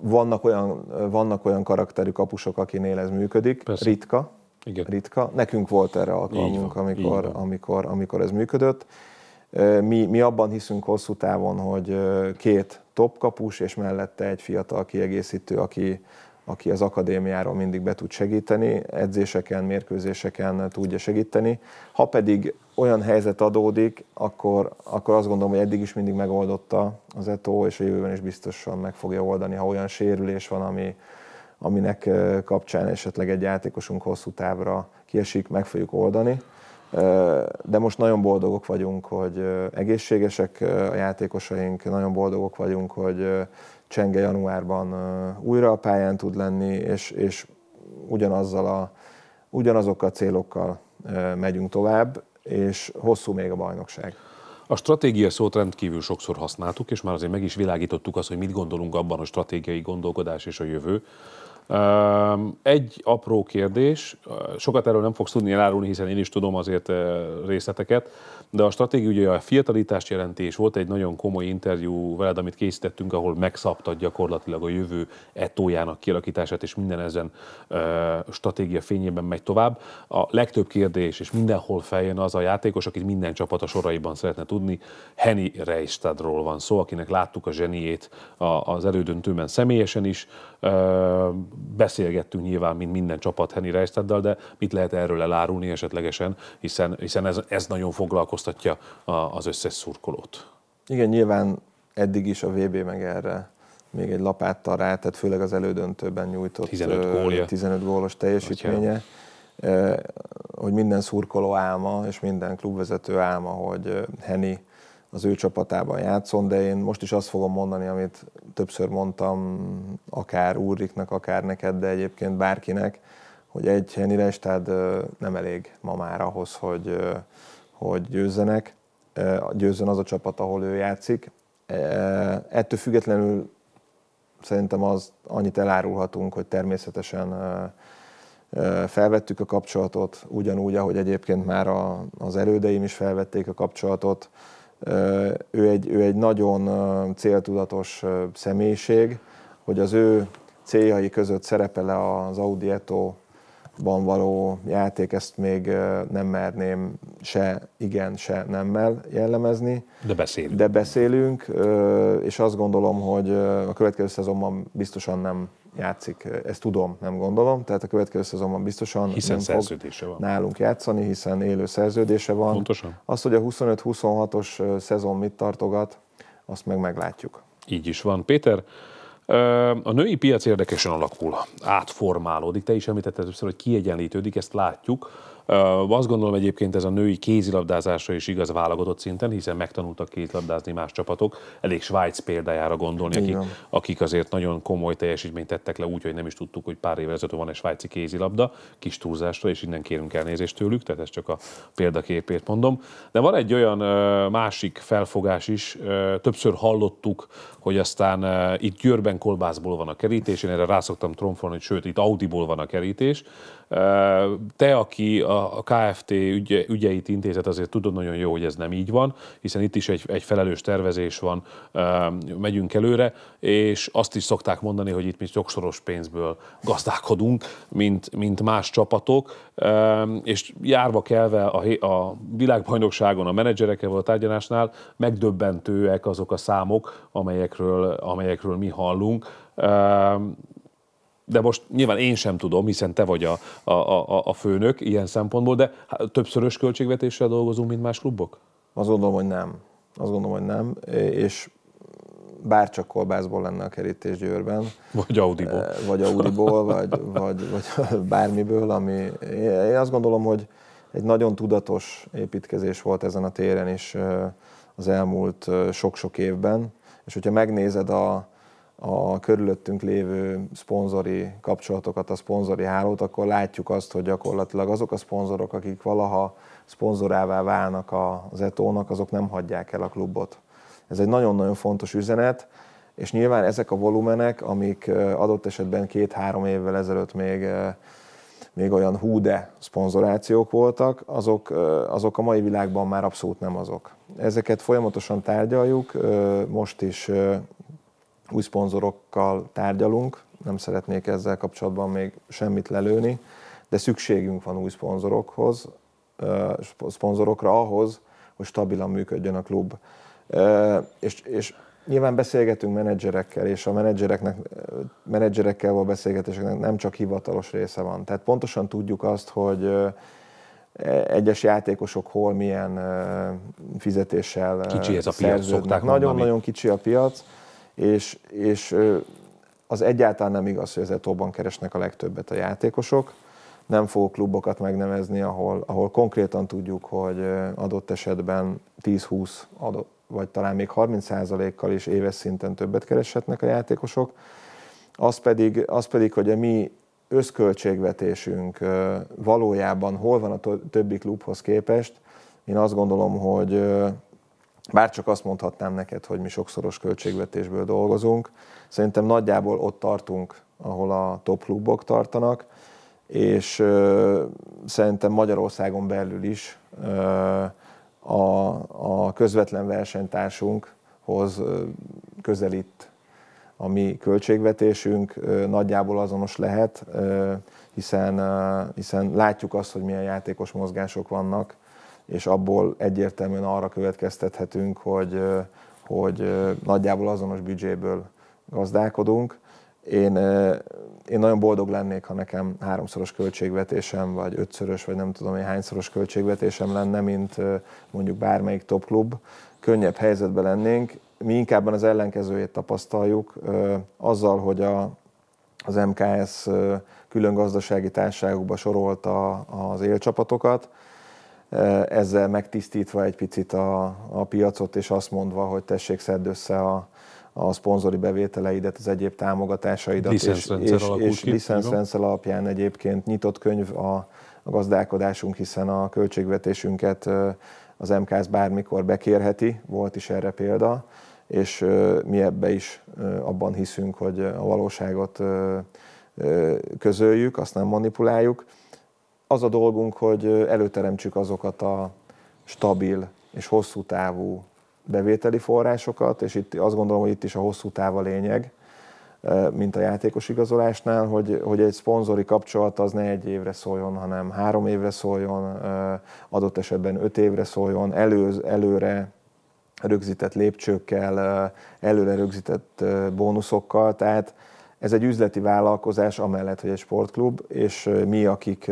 Vannak olyan, vannak olyan karakterű kapusok, akinél ez működik, Persze. ritka. Igen. ritka. Nekünk volt erre alkalmunk, amikor, amikor, amikor ez működött. Mi, mi abban hiszünk hosszú távon, hogy két top kapus, és mellette egy fiatal kiegészítő, aki, aki az akadémiáról mindig be tud segíteni, edzéseken, mérkőzéseken tudja segíteni. Ha pedig olyan helyzet adódik, akkor, akkor azt gondolom, hogy eddig is mindig megoldotta az ETO, és a jövőben is biztosan meg fogja oldani, ha olyan sérülés van, ami, aminek kapcsán esetleg egy játékosunk hosszú távra kiesik, meg fogjuk oldani. De most nagyon boldogok vagyunk, hogy egészségesek a játékosaink, nagyon boldogok vagyunk, hogy Csenge januárban újra a pályán tud lenni, és, és ugyanazzal a, ugyanazokkal a célokkal megyünk tovább, és hosszú még a bajnokság. A stratégia szót rendkívül sokszor használtuk, és már azért meg is világítottuk azt, hogy mit gondolunk abban a stratégiai gondolkodás és a jövő. Egy apró kérdés, sokat erről nem fogsz tudni elárulni, hiszen én is tudom azért részleteket, de a stratégia ugye a fiatalítást jelenti, és volt egy nagyon komoly interjú veled, amit készítettünk, ahol megszabtad gyakorlatilag a jövő etójának kialakítását, és minden ezen ö, stratégia fényében megy tovább. A legtöbb kérdés, és mindenhol feljön az a játékos, akit minden csapat a soraiban szeretne tudni, Henny Reistadról van szó, akinek láttuk a zseniét az elődöntőben személyesen is. Ö, beszélgettünk nyilván, mint minden csapat Henny Reistaddal, de mit lehet erről elárulni esetlegesen, hiszen, hiszen ez, ez nagyon foglalkozik szórakoztatja az összes szurkolót. Igen, nyilván eddig is a VB meg erre még egy lapáttal rá, tehát főleg az elődöntőben nyújtott 15, gólja. 15 gólos teljesítménye, Atya. hogy minden szurkoló álma és minden klubvezető álma, hogy Henny az ő csapatában játszon, de én most is azt fogom mondani, amit többször mondtam, akár Úriknak, akár neked, de egyébként bárkinek, hogy egy Henny Restad nem elég ma már ahhoz, hogy hogy győzzenek, győzzön az a csapat, ahol ő játszik. Ettől függetlenül szerintem az annyit elárulhatunk, hogy természetesen felvettük a kapcsolatot, ugyanúgy, ahogy egyébként már a, az elődeim is felvették a kapcsolatot. Ő egy, ő egy nagyon céltudatos személyiség, hogy az ő céljai között szerepele az Audi Eto ban való játék, ezt még nem merném se igen, se nemmel jellemezni. De beszélünk. De beszélünk, és azt gondolom, hogy a következő szezonban biztosan nem játszik, ezt tudom, nem gondolom, tehát a következő szezonban biztosan hiszen nem fog van. nálunk játszani, hiszen élő szerződése van. Pontosan. Az, hogy a 25-26-os szezon mit tartogat, azt meg meglátjuk. Így is van. Péter, a női piac érdekesen alakul, átformálódik. Te is említetted többször, hogy kiegyenlítődik, ezt látjuk. Azt gondolom egyébként ez a női kézilabdázásra is igaz válogatott szinten, hiszen megtanultak kézilabdázni más csapatok. Elég Svájc példájára gondolni, akik, akik azért nagyon komoly teljesítményt tettek le úgy, hogy nem is tudtuk, hogy pár évvel ezelőtt van egy svájci kézilabda, kis túlzásra, és innen kérünk elnézést tőlük, tehát ez csak a példaképét mondom. De van egy olyan másik felfogás is, többször hallottuk, hogy aztán itt Győrben kolbászból van a kerítés, én erre rászoktam tromfolni, hogy sőt, itt Audiból van a kerítés, te, aki a KFT ügye, ügyeit intézet, azért tudod nagyon jó, hogy ez nem így van, hiszen itt is egy, egy felelős tervezés van, megyünk előre, és azt is szokták mondani, hogy itt mi sokszoros pénzből gazdálkodunk, mint, mint más csapatok, és járva kelve a, a világbajnokságon, a menedzserekkel volt a tárgyalásnál megdöbbentőek azok a számok, amelyekről, amelyekről mi hallunk de most nyilván én sem tudom, hiszen te vagy a, a, a, a főnök ilyen szempontból, de többszörös költségvetéssel dolgozunk, mint más klubok? Azt gondolom, hogy nem. Azt gondolom, hogy nem, és bár csak kolbászból lenne a kerítés Győrben. Vagy Audiból. Vagy Audiból, vagy, vagy, vagy bármiből, ami... Én azt gondolom, hogy egy nagyon tudatos építkezés volt ezen a téren is az elmúlt sok-sok évben, és hogyha megnézed a, a körülöttünk lévő szponzori kapcsolatokat, a szponzori hálót, akkor látjuk azt, hogy gyakorlatilag azok a szponzorok, akik valaha szponzorává válnak az etónak, azok nem hagyják el a klubot. Ez egy nagyon-nagyon fontos üzenet, és nyilván ezek a volumenek, amik adott esetben két-három évvel ezelőtt még még olyan húde szponzorációk voltak, azok, azok a mai világban már abszolút nem azok. Ezeket folyamatosan tárgyaljuk, most is új szponzorokkal tárgyalunk, nem szeretnék ezzel kapcsolatban még semmit lelőni, de szükségünk van új szponzorokhoz, szponzorokra ahhoz, hogy stabilan működjön a klub. És, és nyilván beszélgetünk menedzserekkel, és a menedzsereknek, menedzserekkel való beszélgetéseknek nem csak hivatalos része van. Tehát pontosan tudjuk azt, hogy egyes játékosok hol milyen fizetéssel Kicsi ez a piac, Nagyon-nagyon kicsi a piac és, és az egyáltalán nem igaz, hogy az etóban keresnek a legtöbbet a játékosok. Nem fogok klubokat megnevezni, ahol, ahol konkrétan tudjuk, hogy adott esetben 10-20 adott, vagy talán még 30%-kal is éves szinten többet kereshetnek a játékosok. Az pedig, az pedig hogy a mi összköltségvetésünk valójában hol van a többi klubhoz képest, én azt gondolom, hogy bár csak azt mondhatnám neked, hogy mi sokszoros költségvetésből dolgozunk, szerintem nagyjából ott tartunk, ahol a top klubok tartanak, és ö, szerintem Magyarországon belül is ö, a, a közvetlen versenytársunkhoz közelít a mi költségvetésünk nagyjából azonos lehet, hiszen, hiszen látjuk azt, hogy milyen játékos mozgások vannak, és abból egyértelműen arra következtethetünk, hogy, hogy nagyjából azonos büdzséből gazdálkodunk. Én, én nagyon boldog lennék, ha nekem háromszoros költségvetésem, vagy ötszörös, vagy nem tudom én hányszoros költségvetésem lenne, mint mondjuk bármelyik topklub. Könnyebb helyzetben lennénk. Mi inkább az ellenkezőjét tapasztaljuk, azzal, hogy a, az MKS külön gazdasági társaságokba sorolta az élcsapatokat, ezzel megtisztítva egy picit a, a piacot, és azt mondva, hogy tessék szedd össze a, a szponzori bevételeidet, az egyéb támogatásaidat, és, és, licenszrendszer alapján egyébként nyitott könyv a, a gazdálkodásunk, hiszen a költségvetésünket az MKS bármikor bekérheti, volt is erre példa, és mi ebbe is abban hiszünk, hogy a valóságot közöljük, azt nem manipuláljuk az a dolgunk, hogy előteremtsük azokat a stabil és hosszú távú bevételi forrásokat, és itt azt gondolom, hogy itt is a hosszú táv a lényeg, mint a játékos igazolásnál, hogy, hogy egy szponzori kapcsolat az ne egy évre szóljon, hanem három évre szóljon, adott esetben öt évre szóljon, elő, előre rögzített lépcsőkkel, előre rögzített bónuszokkal, tehát ez egy üzleti vállalkozás, amellett, hogy egy sportklub, és mi, akik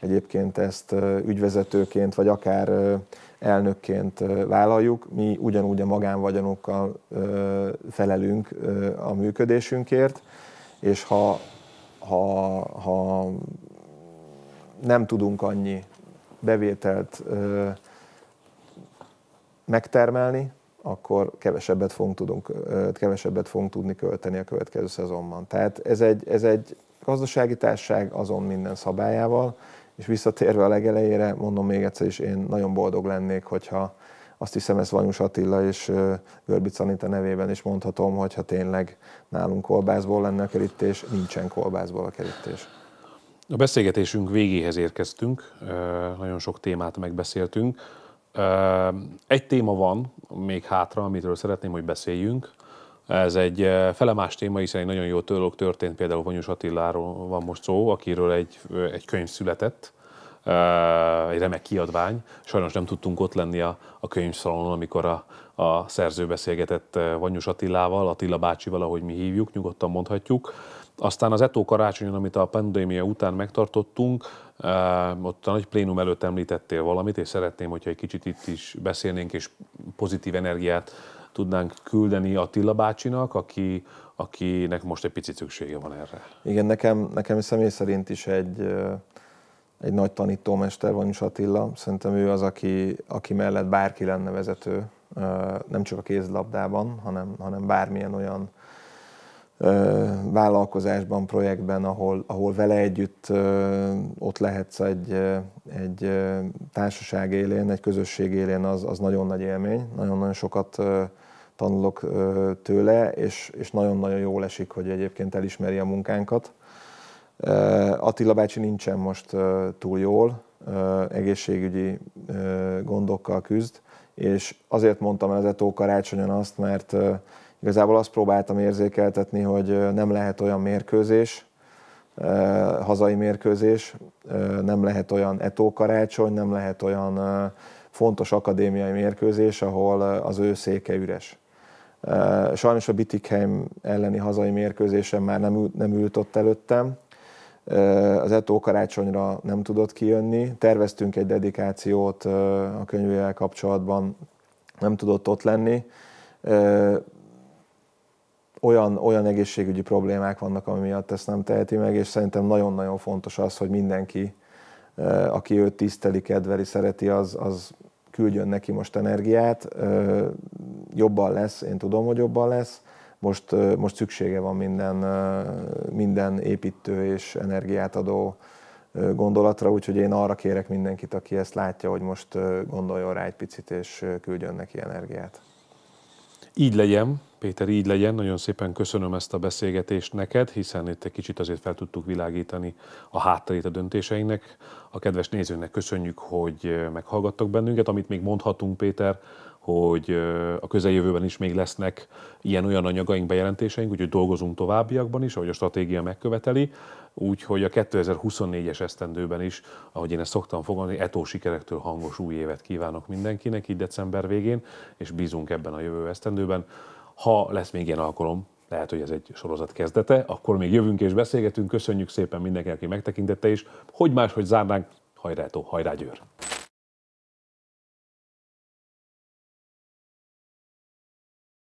egyébként ezt ügyvezetőként, vagy akár elnökként vállaljuk, mi ugyanúgy a magánvagyonokkal felelünk a működésünkért, és ha, ha, ha nem tudunk annyi bevételt megtermelni, akkor kevesebbet fogunk, tudunk, kevesebbet fogunk tudni költeni a következő szezonban. Tehát ez egy, ez egy gazdasági társaság azon minden szabályával, és visszatérve a legelejére, mondom még egyszer is, én nagyon boldog lennék, hogyha azt hiszem ez Vanyus Attila és Görbic Anita nevében is mondhatom, hogyha tényleg nálunk kolbászból lenne a kerítés, nincsen kolbászból a kerítés. A beszélgetésünk végéhez érkeztünk, nagyon sok témát megbeszéltünk. Egy téma van még hátra, amitől szeretném, hogy beszéljünk. Ez egy felemás téma, hiszen egy nagyon jó tőlog történt, például Vonyus Attiláról van most szó, akiről egy, egy könyv született, egy remek kiadvány. Sajnos nem tudtunk ott lenni a, a könyvszalonon, amikor a, a szerző beszélgetett Vanyus Attilával, Attila bácsival, ahogy mi hívjuk, nyugodtan mondhatjuk. Aztán az Etó karácsonyon, amit a pandémia után megtartottunk, ott a nagy plénum előtt említettél valamit, és szeretném, hogyha egy kicsit itt is beszélnénk, és pozitív energiát tudnánk küldeni Attila bácsinak, aki, akinek most egy picit szüksége van erre. Igen, nekem, nekem személy szerint is egy, egy nagy tanítómester van is Attila. Szerintem ő az, aki, aki mellett bárki lenne vezető, nem csak a kézlabdában, hanem, hanem bármilyen olyan vállalkozásban, projektben, ahol, ahol vele együtt ott lehetsz egy, egy társaság élén, egy közösség élén, az, az nagyon nagy élmény. Nagyon-nagyon sokat tanulok tőle, és, és nagyon-nagyon jól esik, hogy egyébként elismeri a munkánkat. Attila bácsi nincsen most túl jól, egészségügyi gondokkal küzd, és azért mondtam el az Etó karácsonyon azt, mert Igazából azt próbáltam érzékeltetni, hogy nem lehet olyan mérkőzés, hazai mérkőzés, nem lehet olyan etókarácsony, nem lehet olyan fontos akadémiai mérkőzés, ahol az ő széke üres. Sajnos a bitikheim elleni hazai mérkőzésem már nem, ült, nem ült ott előttem, az Eto karácsonyra nem tudott kijönni. Terveztünk egy dedikációt a könyvével kapcsolatban, nem tudott ott lenni olyan, olyan egészségügyi problémák vannak, ami miatt ezt nem teheti meg, és szerintem nagyon-nagyon fontos az, hogy mindenki, aki őt tiszteli, kedveli, szereti, az, az küldjön neki most energiát, jobban lesz, én tudom, hogy jobban lesz, most, most szüksége van minden, minden építő és energiát adó gondolatra, úgyhogy én arra kérek mindenkit, aki ezt látja, hogy most gondoljon rá egy picit, és küldjön neki energiát. Így legyen. Péter, így legyen. Nagyon szépen köszönöm ezt a beszélgetést neked, hiszen itt egy kicsit azért fel tudtuk világítani a hátterét a döntéseinknek. A kedves nézőnek köszönjük, hogy meghallgattak bennünket. Amit még mondhatunk, Péter, hogy a közeljövőben is még lesznek ilyen-olyan anyagaink, bejelentéseink, úgyhogy dolgozunk továbbiakban is, ahogy a stratégia megköveteli, úgyhogy a 2024-es esztendőben is, ahogy én ezt szoktam fogalni, etó sikerektől hangos új évet kívánok mindenkinek így december végén, és bízunk ebben a jövő esztendőben. Ha lesz még ilyen alkalom, lehet, hogy ez egy sorozat kezdete, akkor még jövünk és beszélgetünk. Köszönjük szépen mindenkinek, aki megtekintette, is. hogy máshogy zárnánk, hajrátó, hajrá Győr!